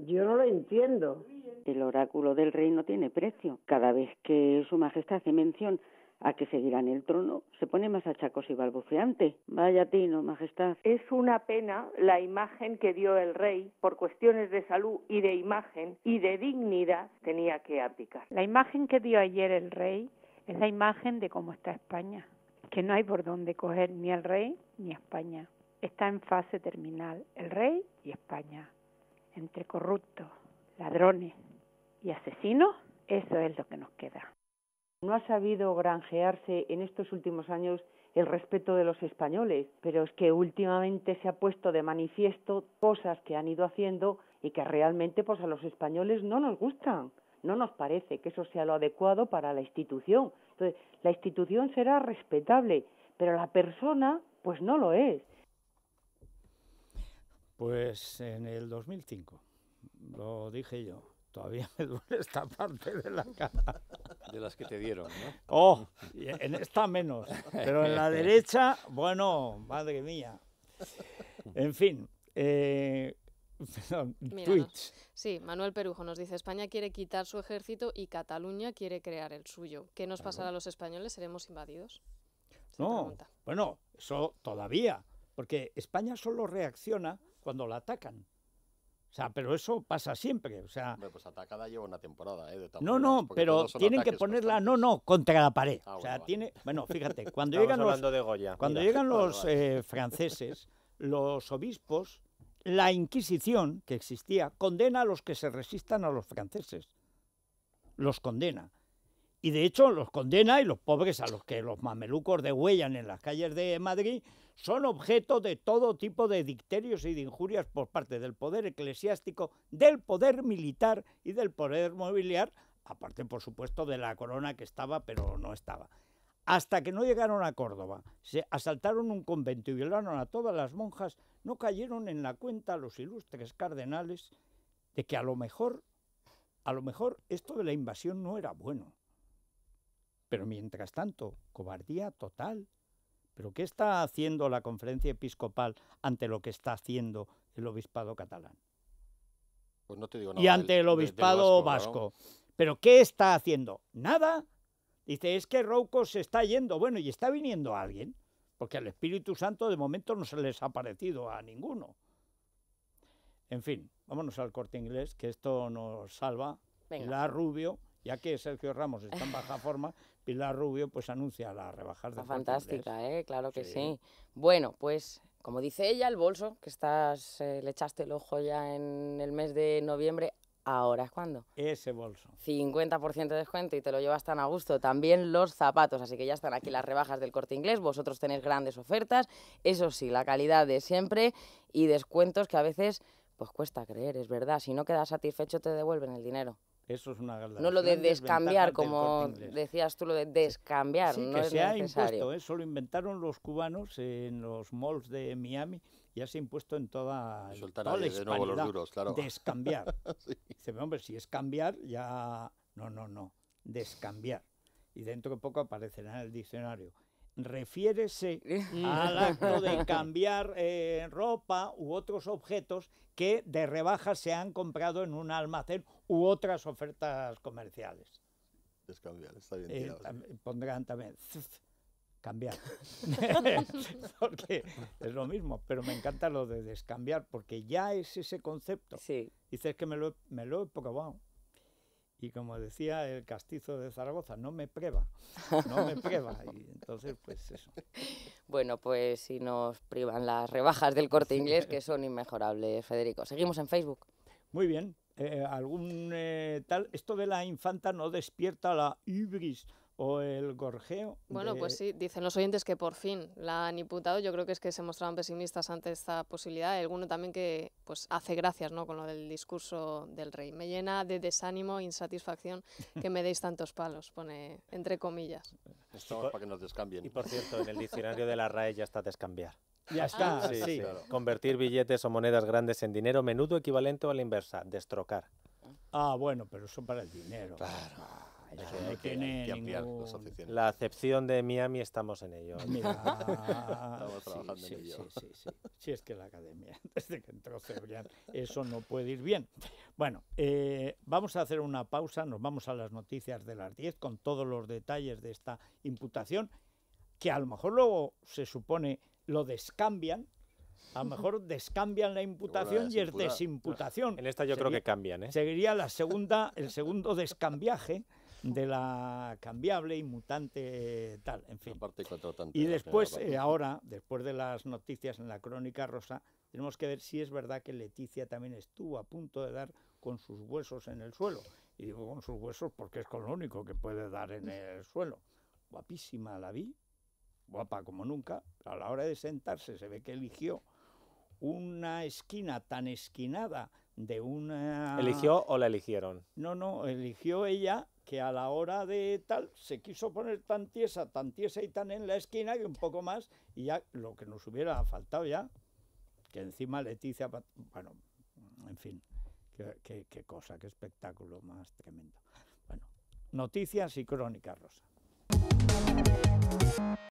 Yo no lo entiendo. El oráculo del rey no tiene precio. Cada vez que su majestad hace mención a que seguirán el trono, se pone más achacos y balbuceante. Vaya tino, majestad. Es una pena la imagen que dio el rey por cuestiones de salud y de imagen y de dignidad tenía que abdicar. La imagen que dio ayer el rey es la imagen de cómo está España, que no hay por dónde coger ni el rey ni España. Está en fase terminal el rey y España, entre corruptos, ladrones, y asesino, eso es lo que nos queda. No ha sabido granjearse en estos últimos años el respeto de los españoles, pero es que últimamente se ha puesto de manifiesto cosas que han ido haciendo y que realmente pues a los españoles no nos gustan, no nos parece que eso sea lo adecuado para la institución. Entonces, la institución será respetable, pero la persona pues no lo es. Pues en el 2005, lo dije yo, Todavía me duele esta parte de la cara. De las que te dieron, ¿no? Oh, en esta menos. Pero en la derecha, bueno, madre mía. En fin. Eh, Sí, Manuel Perujo nos dice, España quiere quitar su ejército y Cataluña quiere crear el suyo. ¿Qué nos pasará a los españoles? ¿Seremos invadidos? no, bueno, eso todavía, porque España solo reacciona cuando la atacan. O sea, pero eso pasa siempre. O sea, pues atacada lleva una temporada, ¿eh? no, no, pero tienen que ponerla, no, no, contra la pared. Ah, o sea, tiene. Bueno, fíjate, cuando llegan los, Cuando llegan los eh, franceses, los obispos, la Inquisición que existía condena a los que se resistan a los franceses. Los condena. Y de hecho los condena y los pobres a los que los mamelucos degüellan en las calles de Madrid son objeto de todo tipo de dicterios y de injurias por parte del poder eclesiástico, del poder militar y del poder mobiliar, aparte por supuesto de la corona que estaba pero no estaba. Hasta que no llegaron a Córdoba, se asaltaron un convento y violaron a todas las monjas, no cayeron en la cuenta los ilustres cardenales de que a lo mejor, a lo mejor esto de la invasión no era bueno. Pero mientras tanto, cobardía total, pero ¿qué está haciendo la conferencia episcopal ante lo que está haciendo el obispado catalán? Pues no te digo nada y ante el obispado vasco. ¿Pero qué está haciendo? ¿Nada? Dice, es que Rouco se está yendo. Bueno, y está viniendo alguien, porque al Espíritu Santo de momento no se les ha parecido a ninguno. En fin, vámonos al corte inglés, que esto nos salva. La Rubio ya que Sergio Ramos está en baja forma, Pilar Rubio pues anuncia las rebajas de Fantástica, ¿eh? claro que sí. Bueno, pues como dice ella, el bolso, que estás, eh, le echaste el ojo ya en el mes de noviembre, ¿Ahora es cuando? Ese bolso. 50% de descuento y te lo llevas tan a gusto. También los zapatos, así que ya están aquí las rebajas del corte inglés. Vosotros tenéis grandes ofertas, eso sí, la calidad de siempre y descuentos que a veces pues cuesta creer, es verdad. Si no quedas satisfecho te devuelven el dinero. Eso es una No lo de descambiar, como decías tú, lo de descambiar. que se ha impuesto, ¿eh? eso lo inventaron los cubanos en los malls de Miami, ya se ha impuesto en toda, toda la de nuevo claro. Descambiar. Dice, hombre, si es cambiar, ya... No, no, no, descambiar. Y dentro de poco aparecerá en el diccionario refiérese eh. al acto de cambiar eh, ropa u otros objetos que de rebaja se han comprado en un almacén u otras ofertas comerciales. Descambiar, está bien eh, tirado, pondrán también cambiar. porque es lo mismo, pero me encanta lo de descambiar, porque ya es ese concepto. Sí. Dices que me lo, me lo he probado y como decía el castizo de Zaragoza, no me prueba, no me prueba. Y entonces, pues eso. Bueno, pues si nos privan las rebajas del corte inglés, que son inmejorables, Federico. Seguimos en Facebook. Muy bien. Eh, eh, algún eh, tal. Esto de la infanta no despierta la ibris o el gorjeo. Bueno, pues sí, dicen los oyentes que por fin la han imputado. Yo creo que es que se mostraban pesimistas ante esta posibilidad. Hay alguno también que pues hace gracias ¿no? con lo del discurso del rey. Me llena de desánimo e insatisfacción que me deis tantos palos, pone entre comillas. Esto es para que nos descambien. Y por cierto, en el diccionario de la RAE ya está descambiar. Ya está, ah, sí, sí, Convertir billetes o monedas grandes en dinero, menudo equivalente a la inversa, destrocar. Ah, bueno, pero eso para el dinero. Claro. La acepción de Miami estamos en ello. estamos trabajando en ello. Sí, sí, es que la academia, desde que entró Cebrián, eso no puede ir bien. Bueno, eh, vamos a hacer una pausa, nos vamos a las noticias de las 10 con todos los detalles de esta imputación, que a lo mejor luego se supone lo descambian, a lo mejor descambian la imputación y el desimputación. En esta yo creo que cambian. ¿eh? Seguiría la segunda, el segundo descambiaje de la cambiable, y mutante tal, en fin. y después, eh, ahora, después de las noticias en la crónica rosa, tenemos que ver si es verdad que Leticia también estuvo a punto de dar con sus huesos en el suelo. Y digo con sus huesos porque es con lo único que puede dar en el suelo. Guapísima la vi, guapa como nunca. A la hora de sentarse se ve que eligió una esquina tan esquinada de una... ¿Eligió o la eligieron? No, no, eligió ella que a la hora de tal se quiso poner tan tiesa, tan tiesa y tan en la esquina y un poco más y ya lo que nos hubiera faltado ya, que encima Leticia, bueno, en fin, qué, cosa, qué espectáculo más tremendo. Bueno, noticias y crónicas, Rosa.